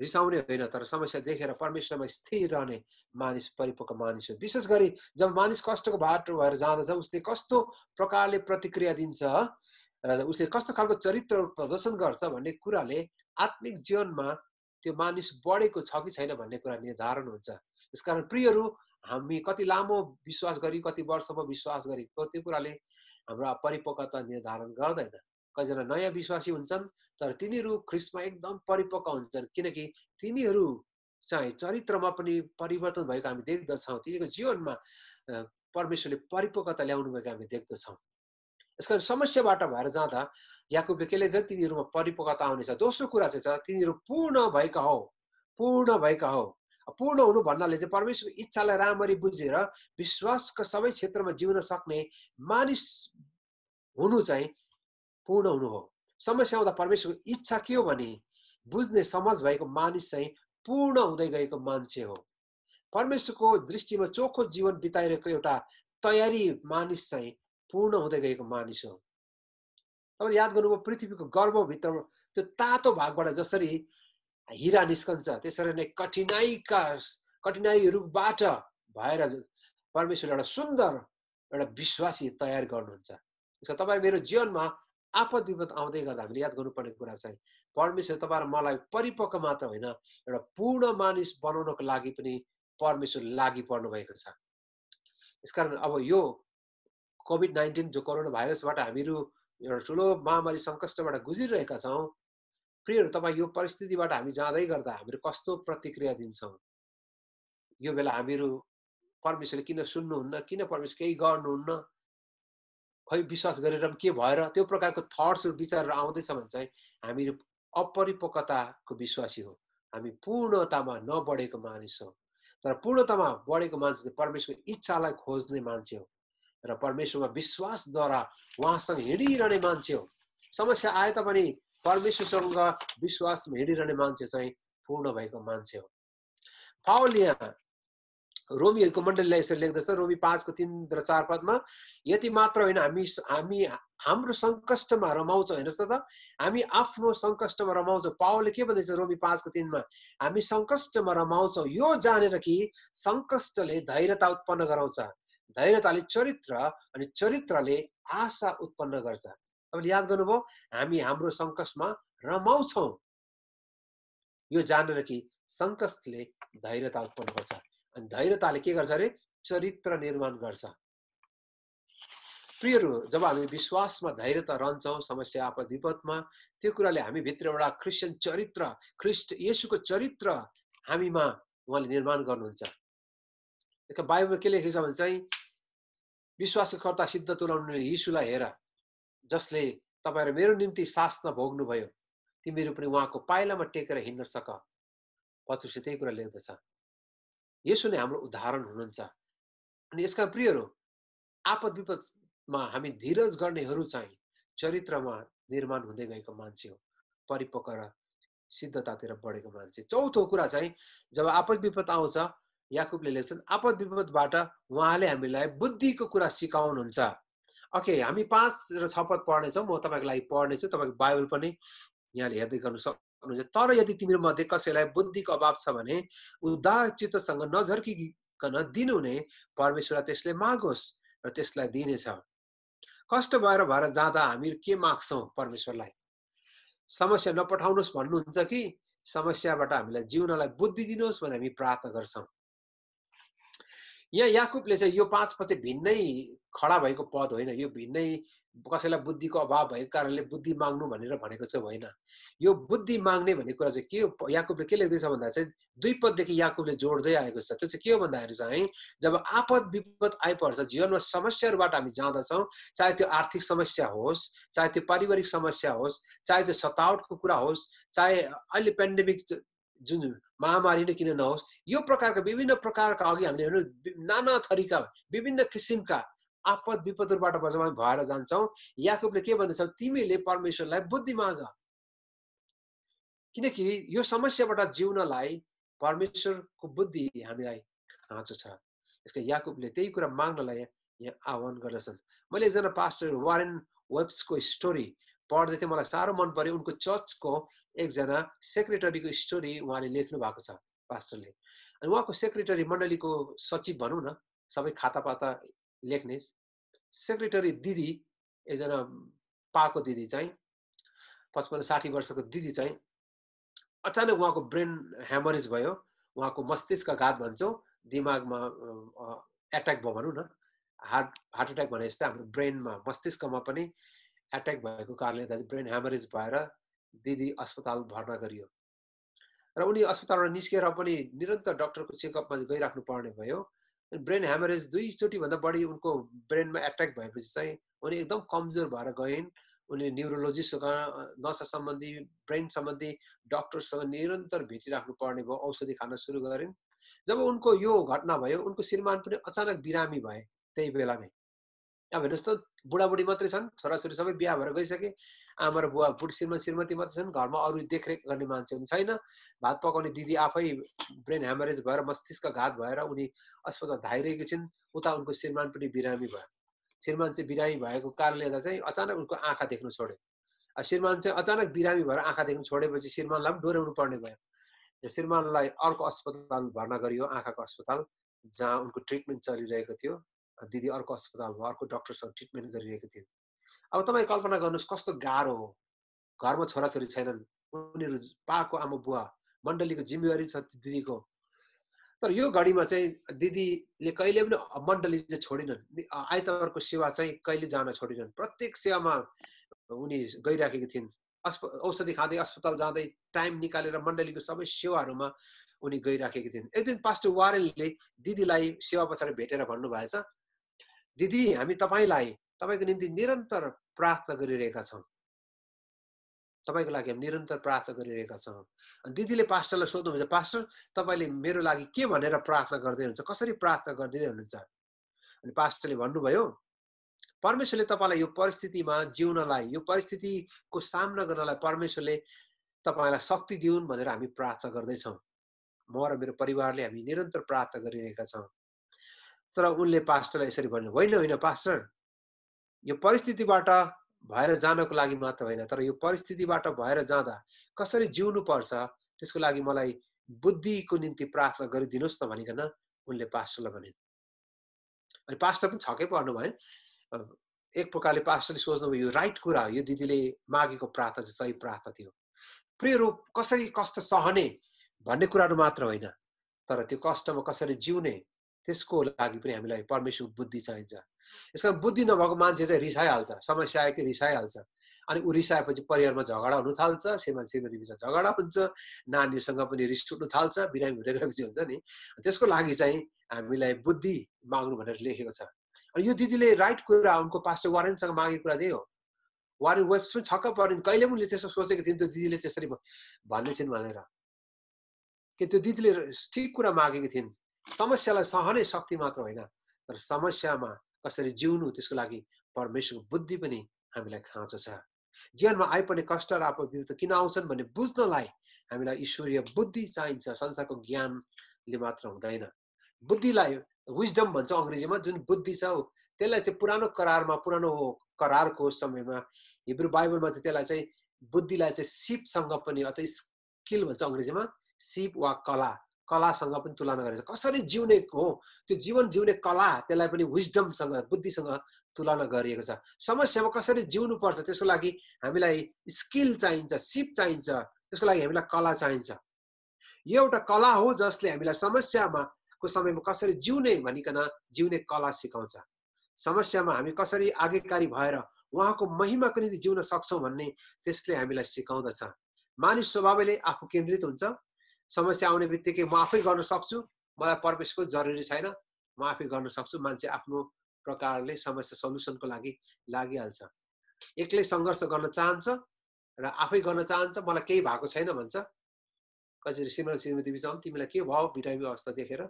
रिसाउने होइन तर समस्या देखेर परमेश्वरमा स्थिर रहने मानिस परिपक्व मानिस हो विशेष गरी जब मानिस कष्टको बाटो भएर जाँदछ उसले कस्तो प्रकारले प्रतिक्रिया दिन्छ र उसले कस्तो खालको चरित्र प्रदर्शन गर्छ भन्ने कुराले आत्मिक जीवनमा त्यो मानिस बढेको छ कि छैन भन्ने कुरा निर्धारण हुन्छ त्यसकारण प्रियहरू हामी कति लामो विश्वास गरी कति वर्षमा विश्वास गरेको त्यो कुराले हाम्रो परिपक्वता निर्धारण गर्दैन कतिजना नयाँ विश्वासी हुन्छन् तर तिनीहरू ख्रिसमा एकदम परिपक्व हुन्छन् किनकि तिनीहरू चाहिँ चरित्रमा पनि परिवर्तन भएको हामी देख्दछौँ तिनीहरूको जीवनमा परमेश्वरले परिपक्वता ल्याउनु भएको हामी देख्दछौँ यस कारण समस्याबाट भएर जाँदा याकुबले केले चाहिँ तिनीहरूमा परिपक्वता आउनेछ दोस्रो कुरा चाहिँ छ तिनीहरू पूर्ण भएका हो पूर्ण भएका हो पूर्ण हुनु भन्नाले चाहिँ परमेश्वरको इच्छालाई राम्ररी बुझेर विश्वासको सबै क्षेत्रमा जिउन सक्ने मानिस हुनु चाहिँ पूर्ण हुनु हो समस्या हुँदा परमेश्वरको इच्छा के हो भने बुझ्ने समझ भएको मानिस चाहिँ पूर्ण हुँदै गएको मान्छे हो परमेश्वरको दृष्टिमा चोखो जीवन बिताइरहेको एउटा तयारी मानिस चाहिँ पूर्ण हुँदै गएको मानिस हो तपाईँले याद गर्नुभयो पृथ्वीको गर्भभित्र त्यो तातो भागबाट जसरी हिरा निस्कन्छ त्यसरी नै कठिनाइका रूपबाट भएर परमेश्वरले एउटा सुन्दर एउटा विश्वासी तयार गर्नुहुन्छ त्यसको तपाईँ मेरो जीवनमा आपद विपद आउँदै गर्दा हामीले याद गर्नुपर्ने कुरा चाहिँ परमेश्वर तपाईँ मलाई परिपक्व मात्र होइन एउटा पूर्ण मानिस बनाउनको लागि पनि परमेश्वर लागि पर्नु भएको छ यसकारण अब यो कोभिड नाइन्टिन जो कोरोना भाइरसबाट हामीहरू एउटा ठुलो महामारी सङ्कष्टबाट गुजिरहेका छौँ प्रियहरू तपाईँ यो परिस्थितिबाट हामी जाँदै गर्दा हामीले कस्तो प्रतिक्रिया दिन्छौँ यो बेला हामीहरू परमेश्वरले किन सुन्नुहुन्न किन परमेश्वर केही गर्नुहुन्न खै विश्वास गरेर के भएर त्यो प्रकारको थट्सहरू विचारहरू आउँदैछ भने चाहिँ हामी अपरिपक्वताको विश्वासी हो हामी पूर्णतामा नबढेको मानिस हो तर पूर्णतामा बढेको मान्छे चाहिँ परमेश्वरको इच्छालाई खोज्ने मान्छे हो र परमेश्वरमा विश्वासद्वारा उहाँसँग हिँडिरहने मान्छे हो समस्या आए तापनि परमेश्वरसँग विश्वासमा हिँडिरहने मान्छे चाहिँ पूर्ण भएको मान्छे हो पावल यहाँ रोमीहरूको मण्डलीलाई यसरी लेख्दछ रोमी पाँचको तिन र चार पदमा यति मात्र होइन हामी हामी हाम्रो सङ्कष्टमा रमाउँछौँ हेर्नुहोस् त हामी आफ्नो सङ्कष्टमा रमाउँछौँ पावले के भन्दैछ रोमी पाँचको तिनमा हामी सङ्कष्टमा रमाउँछौँ यो जानेर कि सङ्कष्टले धैर्यता उत्पन्न गराउँछ धैर्यताले चरित्र अनि चरित्रले आशा उत्पन्न गर्छ तपाईँले याद गर्नुभयो हामी हाम्रो सङ्कष्टमा रमाउँछौँ यो जानेर कि सङ्कष्टले धैर्यता उत्पन्न गर्छ अनि धैर्यताले के गर्छ अरे चरित्र निर्माण गर्छ प्रियहरू जब हामी विश्वासमा धैर्यता रहन्छौँ समस्या आपद विपदमा त्यो कुराले हामीभित्र एउटा क्रिस्चियन चरित्र ख्रिस्ट यसुको चरित्र हामीमा उहाँले निर्माण गर्नुहुन्छ बाइबलमा के लेखेको छ भने चाहिँ विश्वासकर्ता सिद्ध तुलाउनु यीशुलाई हेर जसले तपाईँहरू मेरो निम्ति सास नभोग्नुभयो तिमीहरू पनि उहाँको पाइलामा टेकेर हिँड्न सक पत्रुसले त्यही कुरा लेख्दछ यसो नै हाम्रो उदाहरण हुनुहुन्छ अनि यसका प्रियहरू आपद विपदमा हामी धीरज गर्नेहरू चाहिँ चरित्रमा निर्माण हुँदै गएको मान्छे हो परिपक्व र सिद्धतातिर बढेको मान्छे चौथो कुरा चाहिँ जब आपद विपद आउँछ याकुबले लेख्छन् आपद विपदबाट उहाँले हामीलाई बुद्धिको कुरा सिकाउनुहुन्छ ओके हामी पाँच र छ पद पढ्नेछौँ म तपाईँको लागि पढ्नेछु तपाईँको बाइबल पनि यहाँले हेर्दै गर्नु सक् हुनुहुन्छ तर यदि तिमीहरू मध्ये कसैलाई बुद्धिको अभाव छ भने उदार चित्तसँग नझर्किकन दिनुहुने परमेश्वरलाई त्यसले मागोस् र त्यसलाई दिनेछ कष्ट भएर भएर जाँदा हामी के माग्छौँ परमेश्वरलाई समस्या नपठाउनुहोस् भन्नुहुन्छ कि समस्याबाट हामीलाई जिउनलाई बुद्धि दिनुहोस् भनेर हामी प्रार्थना गर्छौँ यहाँ याकुबले चाहिँ यो पाँच पछि भिन्नै खडा भएको पद होइन यो भिन्नै कसैलाई बुद्धिको अभाव भएको कारणले बुद्धि माग्नु भनेर भनेको चाहिँ होइन यो बुद्धि माग्ने भन्ने कुरा चाहिँ के हो याकुबले के लेख्दैछ भन्दा चाहिँ दुई पददेखि याकुबले जोड्दै आएको छ त्यो चाहिँ के हो भन्दाखेरि चाहिँ जब आपद विपद आइपर्छ जीवनमा समस्याहरूबाट हामी जाँदछौँ चाहे त्यो आर्थिक समस्या होस् चाहे त्यो पारिवारिक समस्या होस् चाहे त्यो सतावटको कुरा होस् चाहे अहिले पेन्डेमिक जुन महामारी नै किन नहोस् यो प्रकारका विभिन्न प्रकारका अघि हामीले हेर्नु नाना थरीका विभिन्न किसिमका आपद विपदहरूबाट बचाउ भएर जान्छौँ याकुबले के भन्दैछ तिमीले परमेश्वरलाई बुद्धि माग किनकि यो समस्याबाट जिउनलाई परमेश्वरको बुद्धि हामीलाई खाँचो छ यसको याकुबले त्यही कुरा माग्नलाई यहाँ आह्वान गर्दछन् मैले एकजना पास्टर वारेन वेब्सको स्टोरी पढ्दै थिएँ मलाई साह्रो मन पर्यो उनको चर्चको एकजना सेक्रेटरीको स्टोरी उहाँले लेख्नु भएको छ पास्टरले अनि उहाँको सेक्रेटरी मण्डलीको सचिव भनौँ न सबै खातापाता लेख्ने सेक्रेटरी दिदी एकजना पाको दिदी चाहिँ पचपन्न साठी वर्षको दिदी चाहिँ अचानक उहाँको ब्रेन ह्यामरेज भयो उहाँको मस्तिष्क घात भन्छौँ दिमागमा एट्याक भयो भनौँ न हार्ट हार्ट एट्याक भने जस्तै हाम्रो ब्रेनमा मस्तिष्कमा पनि एट्याक भएको कारणले गर्दा ब्रेन ह्यामरेज भएर दिदी अस्पताल भर्ना गरियो र उनी अस्पतालबाट निस्केर पनि निरन्तर डक्टरको चेकअपमा गइराख्नु पर्ने भयो ब्रेन ह्यामरेज भन्दा बढी उनको ब्रेनमा एट्याक भएपछि चाहिँ उनी एकदम कमजोर भएर गइन् उनले न्युरोलोजिस्टसँग नसा सम्बन्धी ब्रेन सम्बन्धी डक्टरसँग निरन्तर भेटिराख्नु पर्ने भयो औषधि खान सुरु गरिन् जब उनको यो घटना भयो उनको श्रीमान पनि अचानक बिरामी भए त्यही बेलामै अब हेर्नुहोस् त बुढाबुढी मात्रै छन् छोराछोरी सबै बिहा भएर गइसके आमा र बुवा बुढी श्रीमान श्रीमती मात्रै छन् घरमा अरू देखरेख गर्ने मान्छे पनि छैन भात पकाउने दिदी आफै ब्रेन ह्यामरेज भएर मस्तिष्क घात भएर उनी अस्पताल धाइरहेकी छिन् उता उनको श्रीमान पनि बिरामी भयो श्रीमान चाहिँ बिरामी भएको कारणले गर्दा चाहिँ अचानक उनको आँखा देख्नु छोड्यो श्रीमान चाहिँ अचानक बिरामी भएर आँखा देख्नु छोडेपछि श्रीमानलाई पनि डोर्याउनु पर्ने भयो श्रीमानलाई अर्को अस्पताल भर्ना गरियो आँखाको अस्पताल जहाँ उनको ट्रिटमेन्ट चलिरहेको थियो दिदी अर्को अस्पतालमा अर्को डक्टरसँग ट्रिटमेन्ट गरिरहेको थिएँ अब तपाईँ कल्पना गर्नुहोस् कस्तो गाह्रो हो घरमा छोराछोरी छैनन् उनीहरू पाको आमा बुवा मण्डलीको जिम्मेवारी छ दिदीको तर यो घडीमा चाहिँ दिदीले कहिले पनि मण्डली चाहिँ छोडिनन् आइतबारको सेवा चाहिँ कहिले जान छोडिनन् प्रत्येक सेवामा उनी गइराखेकी थिइन् अस्प औषधि खाँदै अस्पताल जाँदै टाइम निकालेर मण्डलीको सबै सेवाहरूमा उनी गइराखेकी थिइन् एक दिन पास्टर वारेलले दिदीलाई सेवा पछाडि भेटेर भन्नुभएछ दिदी हामी तपाईँलाई तपाईँको निम्ति निरन्तर प्रार्थना गरिरहेका छौँ तपाईँको लागि हामी निरन्तर प्रार्थना गरिरहेका छौँ अनि दिदीले पास्टरलाई सोध्नुहुन्छ पास्टर तपाईँले मेरो लागि के भनेर प्रार्थना गर्दै हुनुहुन्छ कसरी प्रार्थना गरिदिँदै हुनुहुन्छ अनि पास्टरले भन्नुभयो परमेश्वरले तपाईँलाई यो परिस्थितिमा जिउनलाई यो परिस्थितिको सामना गर्नलाई परमेश्वरले तपाईँलाई शक्ति दिउन् भनेर हामी प्रार्थना गर्दैछौँ म र मेरो परिवारले हामी निरन्तर प्रार्थना गरिरहेका छौँ तर उनले पास्टरलाई यसरी भन्नु होइन होइन पास्टर यो परिस्थितिबाट भएर जानको लागि मात्र होइन तर यो परिस्थितिबाट भएर जाँदा कसरी जिउनु पर्छ त्यसको लागि मलाई बुद्धिको निम्ति प्रार्थना गरिदिनुहोस् न भनिकन उनले पास्टरलाई भने अनि पास्टर पनि छक्कै पर्नु भयो एक प्रकारले पास्टरले सोच्नुभयो यो राइट कुरा हो यो दिदीले मागेको प्रार्थना चाहिँ सही प्रार्थना थियो प्रिय रूप कसरी कष्ट सहने भन्ने कुराहरू मात्र होइन तर त्यो कष्टमा कसरी जिउने त्यसको लागि पनि हामीलाई परमेश्वर बुद्धि चाहिन्छ यस कारण बुद्धि नभएको मान्छे चाहिँ रिसाइहाल्छ समस्या आयो कि रिसाइहाल्छ अनि ऊ रिसाएपछि परिवारमा झगडा हुनु थाल्छ श्रीमान श्रीमती बिच झगडा हुन्छ नानीहरूसँग पनि रिस उठ्नु थाल्छ बिरामी हुँदै गएपछि हुन्छ नि त्यसको लागि चाहिँ हामीलाई बुद्धि माग्नु भनेर लेखेको छ अनि यो दिदीले राइट कुरा उनको पास्टर वारेन्टसँग मागेको कुरा त्यही हो वारेन्ट वेब्स पनि छक्क परेन कहिले पनि त्यसो सोचेको थिएँ त्यो दिदीले त्यसरी भन्ने छिन् भनेर कि त्यो दिदीले ठिक कुरा मागेको थिइन् समस्यालाई सहने शक्ति मात्र होइन तर समस्यामा कसरी जिउनु त्यसको लागि परमेश्वरको बुद्धि पनि हामीलाई खाँचो छ जीवनमा आइपर्ने कष्ट र आपविपत किन आउँछन् भन्ने बुझ्नलाई हामीलाई ईश्वरीय बुद्धि चाहिन्छ संसारको ज्ञानले मात्र हुँदैन बुद्धिलाई विजडम भन्छ अङ्ग्रेजीमा जुन बुद्धि छ त्यसलाई चाहिँ पुरानो करारमा पुरानो करारको समयमा हिब्रू बाइबलमा चाहिँ त्यसलाई चाहिँ बुद्धिलाई चाहिँ सिपसँग पनि अथवा स्किल भन्छ अङ्ग्रेजीमा सिप वा कला कलासँग पनि तुलना गरेको छ कसरी जिउने हो त्यो जीवन जिउने कला त्यसलाई पनि विजडमसँग बुद्धिसँग तुलना गरिएको छ समस्यामा कसरी जिउनु पर्छ त्यसको लागि हामीलाई स्किल चाहिन्छ सिप चाहिन्छ त्यसको लागि हामीलाई कला चाहिन्छ यो एउटा कला हो जसले हामीलाई समस्यामा को समयमा कसरी जिउने भनिकन जिउने कला सिकाउँछ समस्यामा हामी कसरी आगेकारी भएर उहाँको महिमाको निम्ति जिउन सक्छौँ भन्ने त्यसले हामीलाई सिकाउँदछ मानिस स्वभावले आफू केन्द्रित हुन्छ समस्या आउने बित्तिकै म आफै गर्न सक्छु मलाई परमेश्वरको जरुरी छैन म आफै गर्न सक्छु मान्छे आफ्नो प्रकारले समस्या सल्युसनको लागि लागिहाल्छ एक्लै सङ्घर्ष गर्न चाहन्छ र आफै गर्न चाहन्छ मलाई केही भएको छैन भन्छ कसरी श्रीमान श्रीमती बिचमा तिमीलाई के भयो बिरामी अवस्था देखेर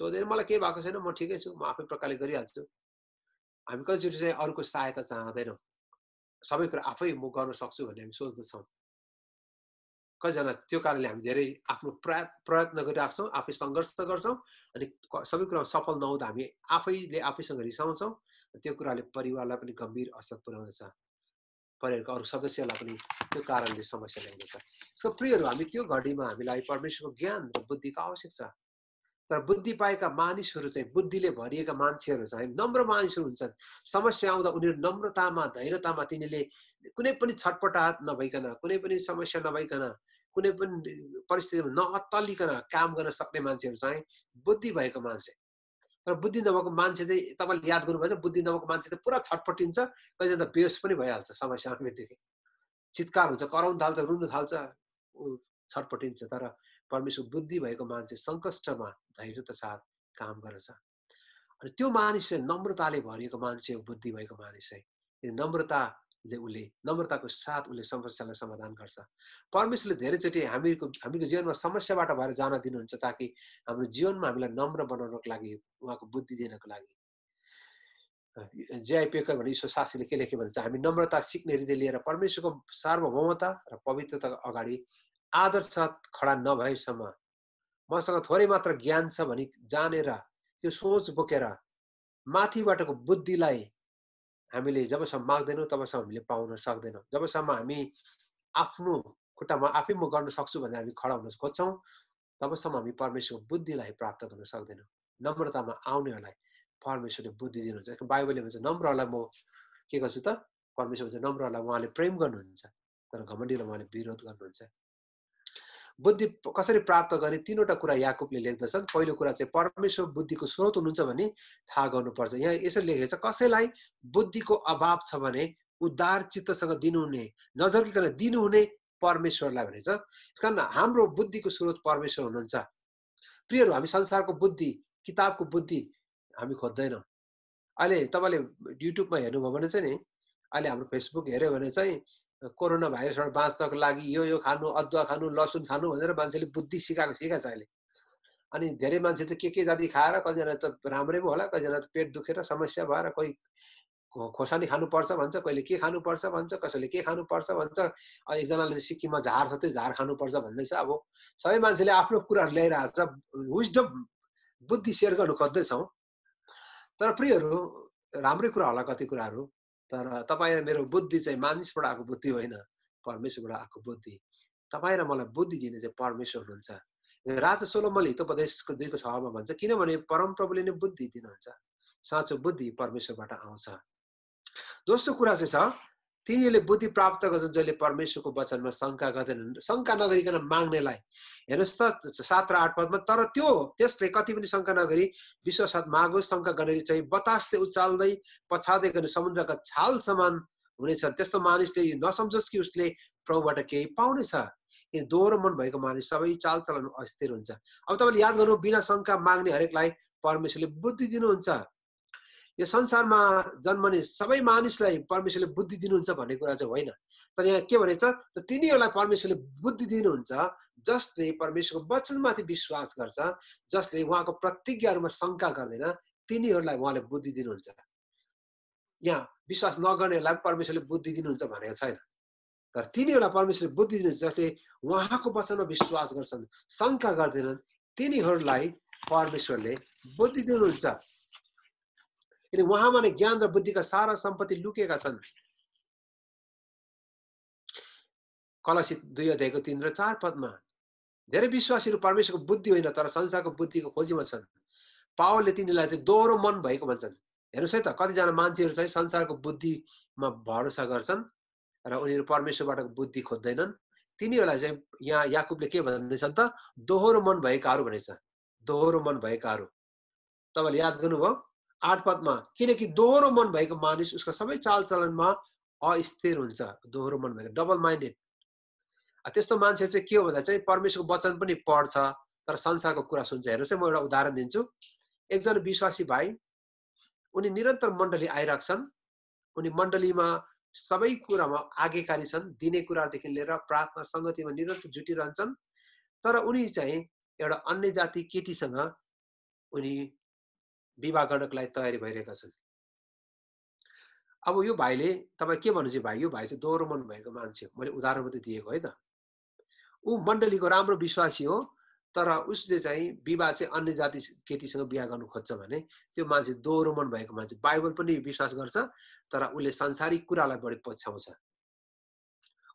सोधेर मलाई केही भएको छैन म ठिकै छु म आफै प्रकारले गरिहाल्छु हामी कसरी चाहिँ अरूको सहायता चाहँदैनौँ सबै कुरा आफै म गर्न सक्छु भन्ने हामी सोच्दछौँ कतिजना त्यो कारणले हामी धेरै आफ्नो प्रया प्रयत्न गरिरहेको छौँ आफै सङ्घर्ष गर्छौँ अनि सबै कुरामा सफल नहुँदा हामी आफैले आफैसँग रिसाउँछौँ त्यो कुराले परिवारलाई पनि गम्भीर असर पुर्याउँदछ परिवारको अरू सदस्यलाई पनि त्यो कारणले समस्या ल्याउँदछ यसको प्रियहरू हामी त्यो घडीमा हामीलाई परमेश्वरको ज्ञान र बुद्धिको आवश्यक छ तर बुद्धि पाएका मानिसहरू चाहिँ बुद्धिले भरिएका मान्छेहरू चाहिँ नम्र मानिसहरू हुन्छन् समस्या आउँदा उनीहरू नम्रतामा धैर्यतामा तिनीहरूले कुनै पनि छटपटाहट नभइकन कुनै पनि समस्या नभइकन कुनै पनि परिस्थितिमा नअत्तलिकन काम गर्न सक्ने मान्छेहरू चाहिँ बुद्धि भएको मान्छे तर बुद्धि नभएको मान्छे चाहिँ तपाईँले याद गर्नुभयो बुद्धि नभएको मान्छे त पुरा छटपटिन्छ कहिले त बेस पनि भइहाल्छ समयसँग बित्तिकै चितकार हुन्छ कराउनु थाल्छ रुनु थाल्छ छटपटिन्छ तर परमेश्वर बुद्धि भएको मान्छे सङ्कष्टमा धैर्यता साथ काम गर्छ अनि त्यो मानिस चाहिँ नम्रताले भरिएको मान्छे हो बुद्धि भएको मानिस चाहिँ नम्रता जे उसले नम्रताको साथ उसले समस्यालाई समाधान गर्छ परमेश्वरले धेरैचोटि हामीको हामीको जीवनमा समस्याबाट भएर जान दिनुहुन्छ ताकि हाम्रो जीवनमा हामीलाई नम्र बनाउनको लागि उहाँको बुद्धि दिनको लागि ज्या पेकर भने ईश्वर शास्त्रीले के लेख्यो भने चाहिँ हामी नम्रता सिक्ने हृदय लिएर परमेश्वरको सार्वभौमता र पवित्रताको अगाडि आदर्श खडा नभएसम्म मसँग थोरै मात्र ज्ञान छ भने जानेर त्यो सोच बोकेर माथिबाटको बुद्धिलाई हामीले जबसम्म माग्दैनौँ तबसम्म हामीले पाउन सक्दैनौँ जबसम्म हामी आफ्नो खुट्टामा आफै म गर्न सक्छु भनेर हामी खडा हुन खोज्छौँ तबसम्म हामी परमेश्वरको बुद्धिलाई प्राप्त गर्न सक्दैनौँ नम्रतामा आउनेहरूलाई परमेश्वरले बुद्धि दिनुहुन्छ बाइबलले भन्छ नम्रहरूलाई म के गर्छु त परमेश्वर भन्छ नम्रहरूलाई उहाँले प्रेम गर्नुहुन्छ तर घमण्डीलाई उहाँले विरोध गर्नुहुन्छ बुद्धि कसरी प्राप्त गर्ने तिनवटा कुरा याकुबले लेख्दछन् पहिलो कुरा चाहिँ परमेश्वर बुद्धिको स्रोत हुनुहुन्छ भने थाहा गर्नुपर्छ यहाँ यसरी लेखेको छ कसैलाई बुद्धिको अभाव छ भने उद्धार चित्तसँग दिनुहुने नजरकिकन दिनुहुने परमेश्वरलाई भनेछ त्यस कारण हाम्रो बुद्धिको स्रोत परमेश्वर हुनुहुन्छ प्रियहरू हामी संसारको बुद्धि किताबको बुद्धि हामी खोज्दैनौँ अहिले तपाईँले युट्युबमा हेर्नुभयो भने चाहिँ नि अहिले हाम्रो फेसबुक हेऱ्यो भने चाहिँ कोरोना भाइरसबाट बाँच्नको लागि यो यो खानु अदुवा खानु लसुन खानु भनेर मान्छेले बुद्धि सिकाएको सिकाएको छ अहिले अनि धेरै मान्छे त के के जाति खाएर कतिजना त राम्रै पो होला कतिजना त पेट दुखेर समस्या भएर कोही खोर्सानी खानुपर्छ भन्छ कहिले के खानुपर्छ भन्छ कसैले के खानुपर्छ भन्छ एकजनाले सिक्किममा झार छ त्यो झार खानुपर्छ भन्दैछ अब सबै मान्छेले आफ्नो कुराहरू ल्याइरहेको छ विजडम बुद्धि सेयर गर्नु खोज्दैछौँ तर प्रियहरू राम्रै कुरा होला कति कुराहरू तर तपाईँ र मेरो बुद्धि चाहिँ मानिसबाट आएको बुद्धि होइन परमेश्वरबाट आएको बुद्धि तपाईँ र मलाई बुद्धि दिने चाहिँ परमेश्वर हुनुहुन्छ राजा सोलोमले हितोपदेशको दुईको छमा भन्छ किनभने परमप्रभुले नै बुद्धि दिनुहुन्छ साँचो बुद्धि परमेश्वरबाट आउँछ दोस्रो कुरा चाहिँ छ तिनीहरूले बुद्धि प्राप्त गर्छन् जसले परमेश्वरको वचनमा शङ्का गर्दैनन् शङ्का नगरिकन माग्नेलाई हेर्नुहोस् त सात र आठ पदमा तर त्यो त्यसले कति पनि शङ्का नगरी विश्वसाथ मागोस् शङ्का गर्ने चाहिँ बतासले उचाल्दै पछाड्दै गर्ने समुद्रका छाल समान हुनेछ त्यस्तो मानिसले नसम्झोस् कि उसले प्रभुबाट केही पाउनेछ किन दोहोरो मन भएको मानिस सबै चाल चलन अस्थिर हुन्छ अब तपाईँले याद गर्नु बिना शङ्का माग्ने हरेकलाई परमेश्वरले बुद्धि दिनुहुन्छ यो संसारमा जन्मने सबै मानिसलाई परमेश्वरले बुद्धि दिनुहुन्छ भन्ने कुरा चाहिँ होइन तर यहाँ के भनेको छ तिनीहरूलाई परमेश्वरले बुद्धि दिनुहुन्छ जसले परमेश्वरको वचनमाथि विश्वास गर्छ जसले उहाँको प्रतिज्ञाहरूमा शङ्का गर्दैन तिनीहरूलाई उहाँले बुद्धि दिनुहुन्छ यहाँ विश्वास नगर्नेहरूलाई पनि परमेश्वरले बुद्धि दिनुहुन्छ भनेको छैन तर तिनीहरूलाई परमेश्वरले बुद्धि दिनुहुन्छ जसले उहाँको वचनमा विश्वास गर्छन् शङ्का गर्दैनन् तिनीहरूलाई परमेश्वरले बुद्धि दिनुहुन्छ यदि उहाँमा नै ज्ञान र बुद्धिका सारा सम्पत्ति लुकेका छन् कलसित दुई अध्यायको तिन र चार पदमा धेरै विश्वासीहरू परमेश्वरको बुद्धि होइन तर संसारको बुद्धिको खोजीमा छन् पावरले तिनीहरूलाई चाहिँ दोहोरो मन भएको भन्छन् हेर्नुहोस् है त कतिजना मान्छेहरू चाहिँ संसारको बुद्धिमा भरोसा गर्छन् र उनीहरू परमेश्वरबाट बुद्धि खोज्दैनन् तिनीहरूलाई चाहिँ यहाँ याकुबले के भन्दैछन् त दोहोरो मन भएकाहरू भनेछ दोहोरो मन भएकाहरू तपाईँले याद गर्नुभयो आठ पदमा किनकि दोहोरो मन भएको मानिस उसको सबै चालचलनमा अस्थिर हुन्छ दोहोरो मन भएको डबल माइन्डेड त्यस्तो मान्छे चाहिँ के हो भन्दा चाहिँ परमेश्वरको वचन पनि पढ्छ तर संसारको कुरा सुन्छ हेर्नुहोस् है म एउटा उदाहरण दिन्छु एकजना विश्वासी भाइ उनी निरन्तर मण्डली आइरहेको उनी मण्डलीमा सबै कुरामा आगेकारी छन् दिने कुरादेखि लिएर प्रार्थना सङ्गतिमा निरन्तर जुटिरहन्छन् तर उनी चाहिँ एउटा अन्य जाति केटीसँग उनी विवाह गर्नको लागि तयारी भइरहेका छन् अब यो भाइले तपाईँ के भन्नुहुन्छ भाइ यो भाइ चाहिँ दोहोरो मन भएको मान्छे हो मैले उदाहरण मात्रै दिएको है त ऊ मण्डलीको राम्रो विश्वासी हो तर उसले चाहिँ विवाह चाहिँ अन्य जाति केटीसँग बिहा गर्नु खोज्छ भने त्यो मान्छे दोहोरो मन भएको मान्छे बाइबल पनि विश्वास गर्छ तर उसले संसारिक कुरालाई बढी पछ्याउँछ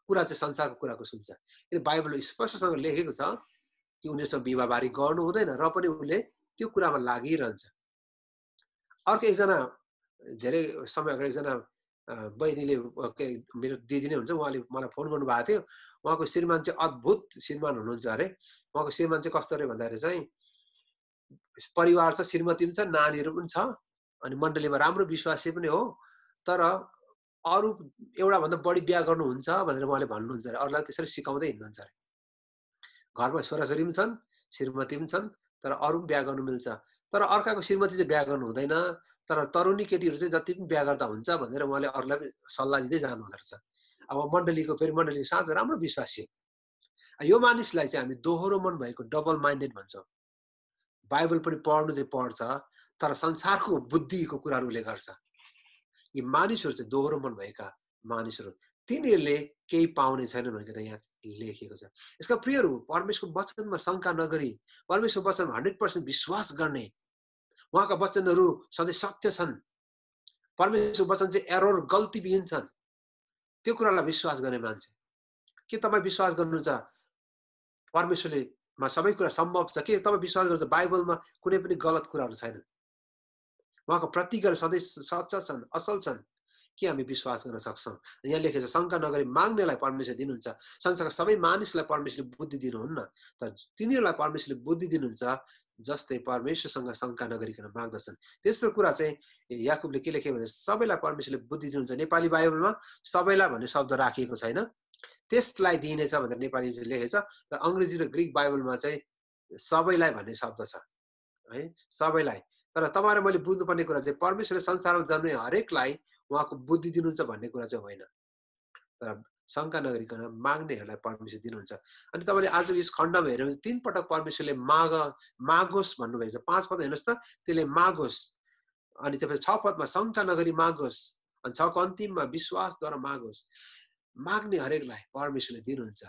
कुरा चाहिँ संसारको कुराको सुन्छ किन बाइबल स्पष्टसँग लेखेको छ कि उनीहरूसँग विवाहबारी गर्नु हुँदैन र पनि उसले त्यो कुरामा लागिरहन्छ अर्को एकजना धेरै समय अगाडि एकजना बहिनीले के मेरो दिदी नै हुन्छ उहाँले मलाई फोन गर्नुभएको थियो उहाँको श्रीमान चाहिँ अद्भुत श्रीमान हुनुहुन्छ अरे उहाँको श्रीमान चाहिँ कस्तो अरे भन्दाखेरि चाहिँ परिवार छ श्रीमती पनि छ नानीहरू पनि छ अनि मण्डलीमा राम्रो विश्वासी पनि हो तर अरू एउटाभन्दा बढी बिहा गर्नुहुन्छ भनेर उहाँले भन्नुहुन्छ अरे अरूलाई त्यसरी सिकाउँदै हिँड्नुहुन्छ अरे घरमा छोराछोरी पनि छन् श्रीमती पनि छन् तर अरू पनि बिहा गर्नु मिल्छ तर अर्काको श्रीमती चाहिँ बिहा गर्नु हुँदैन तर तरुणी केटीहरू चाहिँ जति पनि बिहा गर्दा हुन्छ भनेर उहाँले अरूलाई सल्लाह दिँदै जानुहुँदो रहेछ अब मण्डलीको फेरि मण्डली साँझ राम्रो विश्वासी हो यो मानिसलाई चाहिँ हामी दोहोरो मन भएको डबल माइन्डेड भन्छौँ बाइबल पनि पढ्नु चाहिँ पढ्छ तर संसारको बुद्धिको कुराहरू उसले गर्छ यी मानिसहरू चाहिँ दोहोरो मन भएका मानिसहरू तिनीहरूले केही पाउने छैन भनेर यहाँ लेखेको छ यसका प्रियहरू परमेश्वरको वचनमा शङ्का नगरी परमेश्वर वचनमा हन्ड्रेड पर्सेन्ट विश्वास गर्ने उहाँका वचनहरू सधैँ सत्य छन् परमेश्वर वचन चाहिँ एरोर गल्तीविहीन छन् त्यो कुरालाई विश्वास गर्ने मान्छे के तपाईँ विश्वास गर्नुहुन्छ परमेश्वरले मा सबै कुरा सम्भव छ के तपाईँ विश्वास गर्नुहुन्छ बाइबलमा कुनै पनि गलत कुराहरू छैन उहाँको प्रतिज्ञाहरू सधैँ सच्चा छन् असल छन् के हामी विश्वास गर्न सक्छौँ यहाँ लेखेको छ शङ्का नगरी माग्नेलाई परमेश्वर दिनुहुन्छ संसारका सबै मानिसलाई परमेश्वरले बुद्धि दिनुहुन्न तर तिनीहरूलाई परमेश्वरले बुद्धि दिनुहुन्छ जस्तै परमेश्वरसँग शङ्का नगरिकन माग्दछन् तेस्रो कुरा चाहिँ याकुबले के लेखे भने सबैलाई परमेश्वरले बुद्धि दिनुहुन्छ नेपाली बाइबलमा सबैलाई भन्ने शब्द राखिएको छैन त्यसलाई दिइनेछ भनेर नेपाली लेखेछ र अङ्ग्रेजी र ग्रिक बाइबलमा चाहिँ सबैलाई भन्ने शब्द छ है सबैलाई तर तपाईँहरू मैले बुझ्नुपर्ने कुरा चाहिँ परमेश्वरले संसारमा जन्मे हरेकलाई उहाँको बुद्धि दिनुहुन्छ भन्ने कुरा चाहिँ होइन तर शङ्का नगरिकन माग्नेहरूलाई परमेश्वर दिनुहुन्छ अनि तपाईँले आज यस खण्डमा हेऱ्यो भने तिन पटक परमेश्वरले माग मागोस् भन्नुभएको छ पाँच पद हेर्नुहोस् त त्यसले मागोस् अनि त्यसपछि छ पदमा शङ्का नगरी मागोस् अनि छको अन्तिममा विश्वासद्वारा मागोस् माग्ने हरेकलाई परमेश्वरले दिनुहुन्छ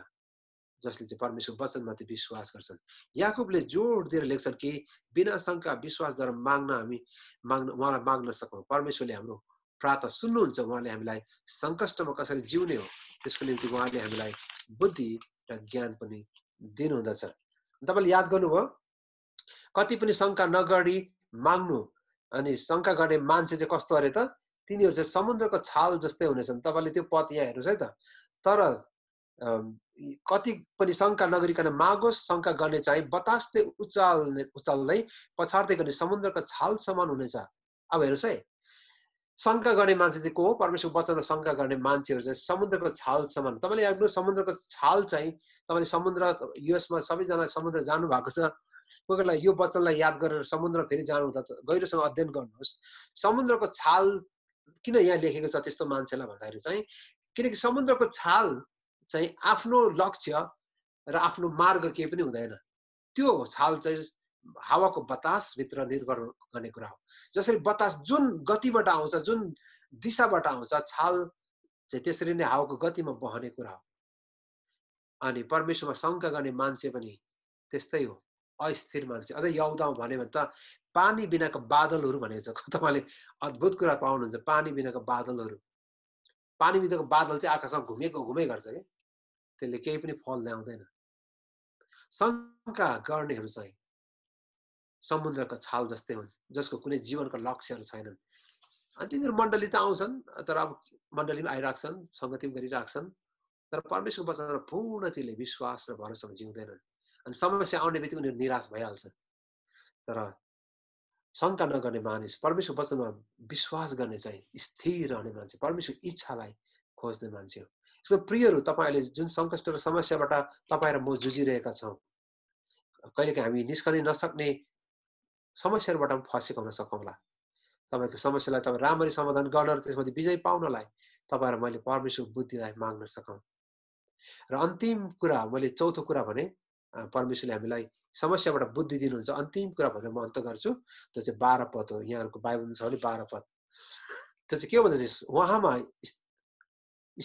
जसले चाहिँ परमेश्वर वचनमाथि विश्वास गर्छन् याकुबले जोड दिएर लेख्छन् कि बिना शङ्का विश्वासद्वारा माग्न हामी माग्न उहाँलाई माग्न सकौँ परमेश्वरले हाम्रो प्रात सुन्नुहुन्छ उहाँले हामीलाई सङ्कष्टमा कसरी जिउने हो त्यसको निम्ति उहाँले हामीलाई बुद्धि र ज्ञान पनि दिनुहुँदछ तपाईँले याद गर्नुभयो कति पनि शङ्का नगरी माग्नु अनि शङ्का गर्ने मान्छे चाहिँ कस्तो अरे त तिनीहरू चाहिँ समुद्रको छाल जस्तै हुनेछन् तपाईँले त्यो पद यहाँ हेर्नुहोस् है त तर कति पनि शङ्का नगरिकन मागोस् शङ्का गर्ने चाहिँ बतासले उचाल्ने उचाल्दै पछार्दै गर्ने समुद्रको छाल समान हुनेछ अब हेर्नुहोस् है शङ्का गर्ने मान्छे चाहिँ को हो परमेश्वर वचनमा शङ्का गर्ने मान्छेहरू चाहिँ समुद्रको छाल समान तपाईँले हेर्नु समुद्रको छाल चाहिँ तपाईँले समुद्र युएसमा सबैजना समुद्र जानुभएको छ कोही बेला यो वचनलाई याद गरेर समुद्र फेरि जानु त गहिरोसँग अध्ययन गर्नुहोस् समुद्रको छाल किन यहाँ लेखेको छ त्यस्तो मान्छेलाई भन्दाखेरि चाहिँ किनकि समुद्रको छाल चाहिँ आफ्नो लक्ष्य र आफ्नो मार्ग केही पनि हुँदैन त्यो छाल चाहिँ हावाको बतासभित्र निर्भर गर्ने कुरा हो जसरी बतास जुन गतिबाट आउँछ जुन दिशाबाट आउँछ छाल चाहिँ त्यसरी नै हावाको गतिमा बहने कुरा हो अनि परमेश्वरमा शङ्का गर्ने मान्छे पनि त्यस्तै हो अस्थिर मान्छे अझै यौदाउ भन्यो भने त पानी बिनाको बादलहरू भनेको छ तपाईँले अद्भुत कुरा पाउनुहुन्छ पानी बिनाको बादलहरू पानी बिनाको बादल चाहिँ आकाशमा घुमेको घुमै गर्छ कि त्यसले केही पनि फल ल्याउँदैन शङ्का गर्नेहरू चाहिँ समुद्रको छाल जस्तै हुन् जसको कुनै जीवनको लक्ष्यहरू छैनन् अनि तिनीहरू मण्डली त आउँछन् तर अब मण्डलीमा आइराख्छन् सङ्गति गरिराख्छन् तर परमेश्वर वचन पूर्ण त्यसले विश्वास र भरोसा जिउँदैनन् अनि समस्या आउने बित्तिकै उनीहरू निराश भइहाल्छन् तर शङ्का नगर्ने मानिस परमेश्वर वचनमा विश्वास गर्ने चाहिँ स्थिर रहने मान्छे परमेश्वर इच्छालाई खोज्ने मान्छे हो यसको प्रियहरू तपाईँले जुन सङ्कष्ट र समस्याबाट तपाईँ र म जुझिरहेका छौँ कहिलेकाहीँ हामी निस्कनै नसक्ने समस्याहरूबाट पनि फसेको हुन सकौँला तपाईँको समस्यालाई तपाईँ राम्ररी समाधान गर्न र त्यसमाथि विजय पाउनलाई तपाईँहरू मैले परमेश्वर बुद्धिलाई माग्न सकौँ र अन्तिम कुरा मैले चौथो कुरा भने परमेश्वरले हामीलाई समस्याबाट बुद्धि दिनुहुन्छ अन्तिम कुरा भनेर म अन्त गर्छु त्यो चाहिँ बाह्र पद हो यहाँहरूको बाइबल छ भने बाह्र पद त्यो चाहिँ के भन्दा चाहिँ उहाँमा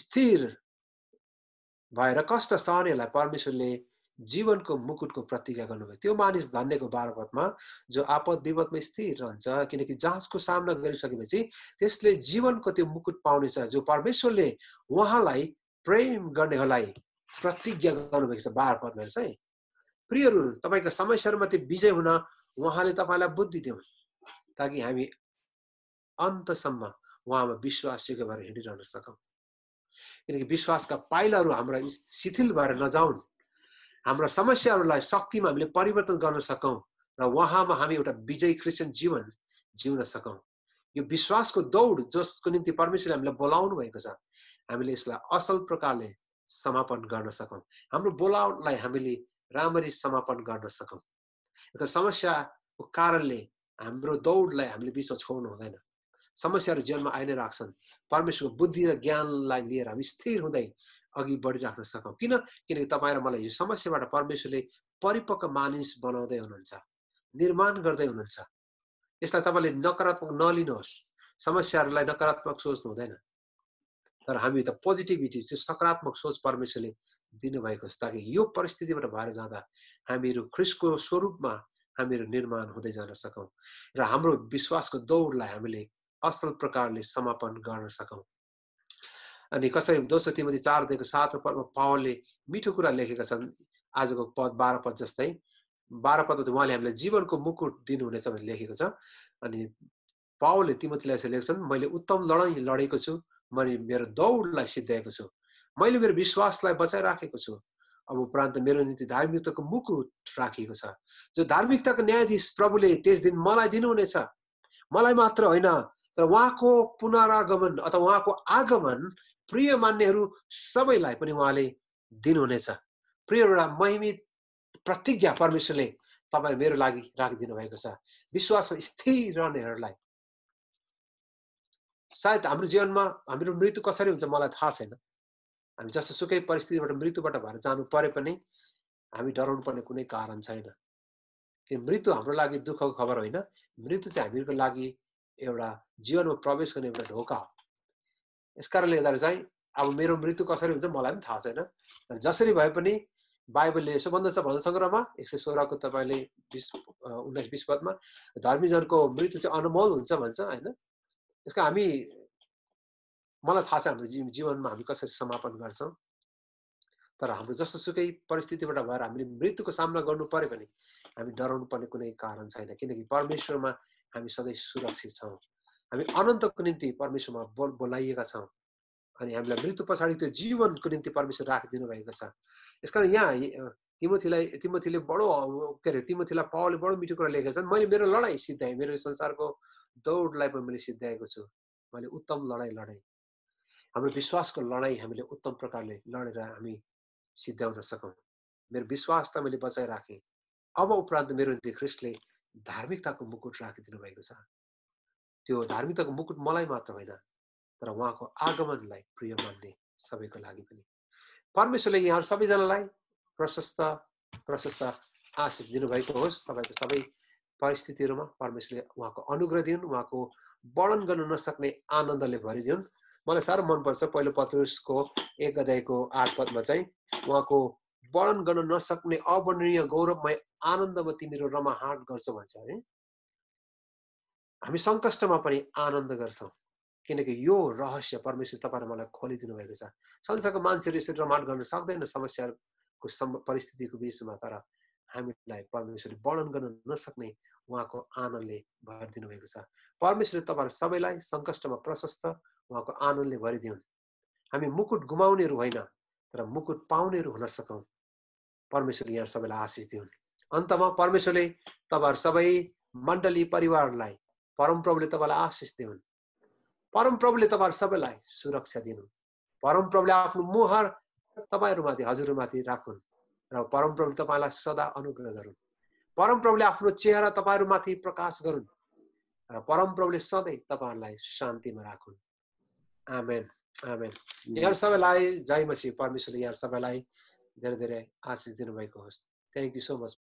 स्थिर भएर कष्ट सहनेहरूलाई परमेश्वरले जीवनको मुकुटको प्रतिज्ञा गर्नुभयो त्यो मानिस धन्यको बारपतमा जो आपद विपदमा स्थिर रहन्छ किनकि जाँचको सामना गरिसकेपछि त्यसले जीवनको त्यो मुकुट पाउनेछ जो परमेश्वरले उहाँलाई प्रेम गर्नेहरूलाई प्रतिज्ञा गर्नुभएको छ बारपदमा है प्रियहरू तपाईँको त्यो विजय हुन उहाँले तपाईँलाई बुद्धि दिउन् ताकि हामी अन्तसम्म उहाँमा विश्वासयोग्य भएर हिँडिरहन सकौँ किनकि विश्वासका पाइलाहरू हाम्रा शिथिल भएर नजाउन् हाम्रा समस्याहरूलाई शक्तिमा हामीले परिवर्तन गर्न सकौँ र उहाँमा हामी एउटा विजयी क्रिस्चियन जीवन जिउन सकौँ यो विश्वासको दौड जसको निम्ति परमेश्वरले हामीलाई बोलाउनु भएको छ हामीले यसलाई असल प्रकारले समापन गर्न सकौँ हाम्रो बोलाउलाई हामीले राम्ररी समापन गर्न सकौँ समस्याको कारणले हाम्रो दौडलाई हामीले बिचमा छोड्नु हुँदैन समस्याहरू जीवनमा आइ नै राख्छन् परमेश्वरको बुद्धि र ज्ञानलाई लिएर हामी स्थिर हुँदै अघि बढिराख्न सकौँ किन किनकि तपाईँ र मलाई यो समस्याबाट परमेश्वरले परिपक्व मानिस बनाउँदै हुनुहुन्छ निर्माण गर्दै हुनुहुन्छ यसलाई तपाईँले नकारात्मक नलिनुहोस् समस्याहरूलाई नकारात्मक सोच्नु हुँदैन तर हामी त पोजिटिभिटी चाहिँ सकारात्मक सोच परमेश्वरले दिनुभएको छ ताकि यो परिस्थितिबाट भएर जाँदा हामीहरू ख्रिसको स्वरूपमा हामीहरू निर्माण हुँदै जान सकौँ र हाम्रो विश्वासको दौडलाई हामीले असल प्रकारले समापन गर्न सकौँ अनि कसरी दोस्रो तिमी चारदेखि सात पदमा पावलले मिठो कुरा लेखेका छन् आजको पद बाह्र पद जस्तै बाह्र पदमा उहाँले हामीलाई जीवनको मुकुट दिनुहुनेछ भनेर लेखेको छ अनि पावलले तिमतीलाई यसरी लेख्छन् मैले उत्तम लडाइँ लडेको छु मैले मेरो दौडलाई सिद्ध्याएको छु मैले मेरो विश्वासलाई बचाइराखेको छु अब उपरान्त मेरो निम्ति धार्मिकताको मुकुट राखिएको छ जो धार्मिकताको न्यायाधीश प्रभुले त्यस दिन मलाई दिनुहुनेछ मलाई मात्र होइन तर उहाँको पुनरागमन अथवा उहाँको आगमन प्रिय मान्नेहरू सबैलाई पनि उहाँले दिनुहुनेछ प्रिय एउटा महिमित प्रतिज्ञा परमेश्वरले तपाईँ मेरो लागि राखिदिनु भएको छ विश्वासमा स्थिर रहनेहरूलाई सायद हाम्रो जीवनमा हाम्रो मृत्यु कसरी हुन्छ मलाई थाहा छैन हामी जस्तो सुकै परिस्थितिबाट मृत्युबाट भएर जानु परे पनि हामी डराउनु पर्ने कुनै कारण छैन किन मृत्यु हाम्रो लागि दुःखको खबर होइन मृत्यु चाहिँ हामीहरूको लागि एउटा जीवनमा प्रवेश गर्ने एउटा ढोका हो यसकारणले गर्दाखेरि चाहिँ अब मेरो मृत्यु कसरी हुन्छ मलाई पनि थाहा छैन तर जसरी भए पनि बाइबलले यसो भन्दछ भन्नु सङ्ग्रहमा एक सय सोह्रको तपाईँले बिस उन्नाइस बिस पदमा धर्मीजनको मृत्यु चाहिँ अनमोल हुन्छ भन्छ होइन यसको हामी मलाई थाहा छ हाम्रो जीव जीवनमा हामी कसरी समापन गर्छौँ तर हाम्रो जस्तो जस्तोसुकै परिस्थितिबाट भएर हामीले मृत्युको सामना गर्नु पऱ्यो भने हामी डराउनु पर्ने कुनै कारण छैन किनकि परमेश्वरमा हामी सधैँ सुरक्षित छौँ हामी अनन्तको निम्ति परमेश्वरमा बोल बोलाइएका छौँ अनि हामीलाई मृत्यु पछाडि त्यो जीवनको निम्ति परमेश्वर राखिदिनु भएको छ यसकारण यहाँ तिमोथीलाई तिमोथीले बडो के अरे तिमोथीलाई पावलले बडो मिठो कुरा लेखेका छन् मैले मेरो लडाइँ सिद्धाएँ मेरो संसारको दौडलाई पनि मैले सिद्धाएको छु मैले उत्तम लडाइँ लडेँ हाम्रो विश्वासको लडाइँ हामीले उत्तम प्रकारले लडेर हामी सिद्ध्याउन सकौँ मेरो विश्वास त मैले बचाइराखेँ अब उपरान्त मेरो निम्ति ख्रिस्टले धार्मिकताको मुकुट राखिदिनु भएको छ त्यो धार्मिकताको मुकुट मलाई मात्र होइन तर उहाँको आगमनलाई प्रिय मान्ने सबैको लागि पनि परमेश्वरले यहाँ सबैजनालाई प्रशस्त प्रशस्त आशिष दिनुभएको होस् तपाईँको सबै परिस्थितिहरूमा परमेश्वरले उहाँको अनुग्रह दिउन् उहाँको वर्णन गर्न नसक्ने आनन्दले भरिदिउन् मलाई साह्रो मनपर्छ पहिलो पत्रको एक अध्यायको आठ पदमा चाहिँ उहाँको वर्णन गर्न नसक्ने अवर्णनीय गौरवमय आनन्दमा तिमीहरू रमाहाट गर्छौ भन्छ है हामी सङ्कष्टमा पनि आनन्द गर्छौँ किनकि यो रहस्य परमेश्वर तपाईँहरू मलाई खोलिदिनु भएको छ संसारको मान्छेहरू यसरी रमाट गर्न सक्दैन समस्याहरूको सम् परिस्थितिको बिचमा तर हामीलाई परमेश्वरले वर्णन गर्न नसक्ने उहाँको आनन्दले भरिदिनु भएको छ परमेश्वरले तपाईँहरू सबैलाई सङ्कष्टमा प्रशस्त उहाँको आनन्दले भरिदिउन् हामी मुकुट गुमाउनेहरू होइन तर मुकुट पाउनेहरू हुन सकौँ परमेश्वरले यहाँ सबैलाई आशिष दिउन् अन्तमा परमेश्वरले तपाईँहरू सबै मण्डली परिवारलाई परमप्रभुले तपाईँलाई आशिष दिउन् परमप्रभुले तपाईँहरू सबैलाई सुरक्षा दिनु परमप्रभुले आफ्नो मोहर तपाईँहरूमाथि हजुरहरूमाथि राखुन् र परमप्रभुले तपाईँलाई सदा अनुग्रह गरून् परमप्रभुले आफ्नो चेहरा तपाईँहरूमाथि प्रकाश गरून् र परमप्रभुले सधैँ तपाईँहरूलाई शान्तिमा राखुन् आमेन आमेन यहाँ सबैलाई जय मसी परमेश्वरले यहाँ सबैलाई धेरै धेरै आशिष दिनुभएको होस् थ्याङ्क यू सो मच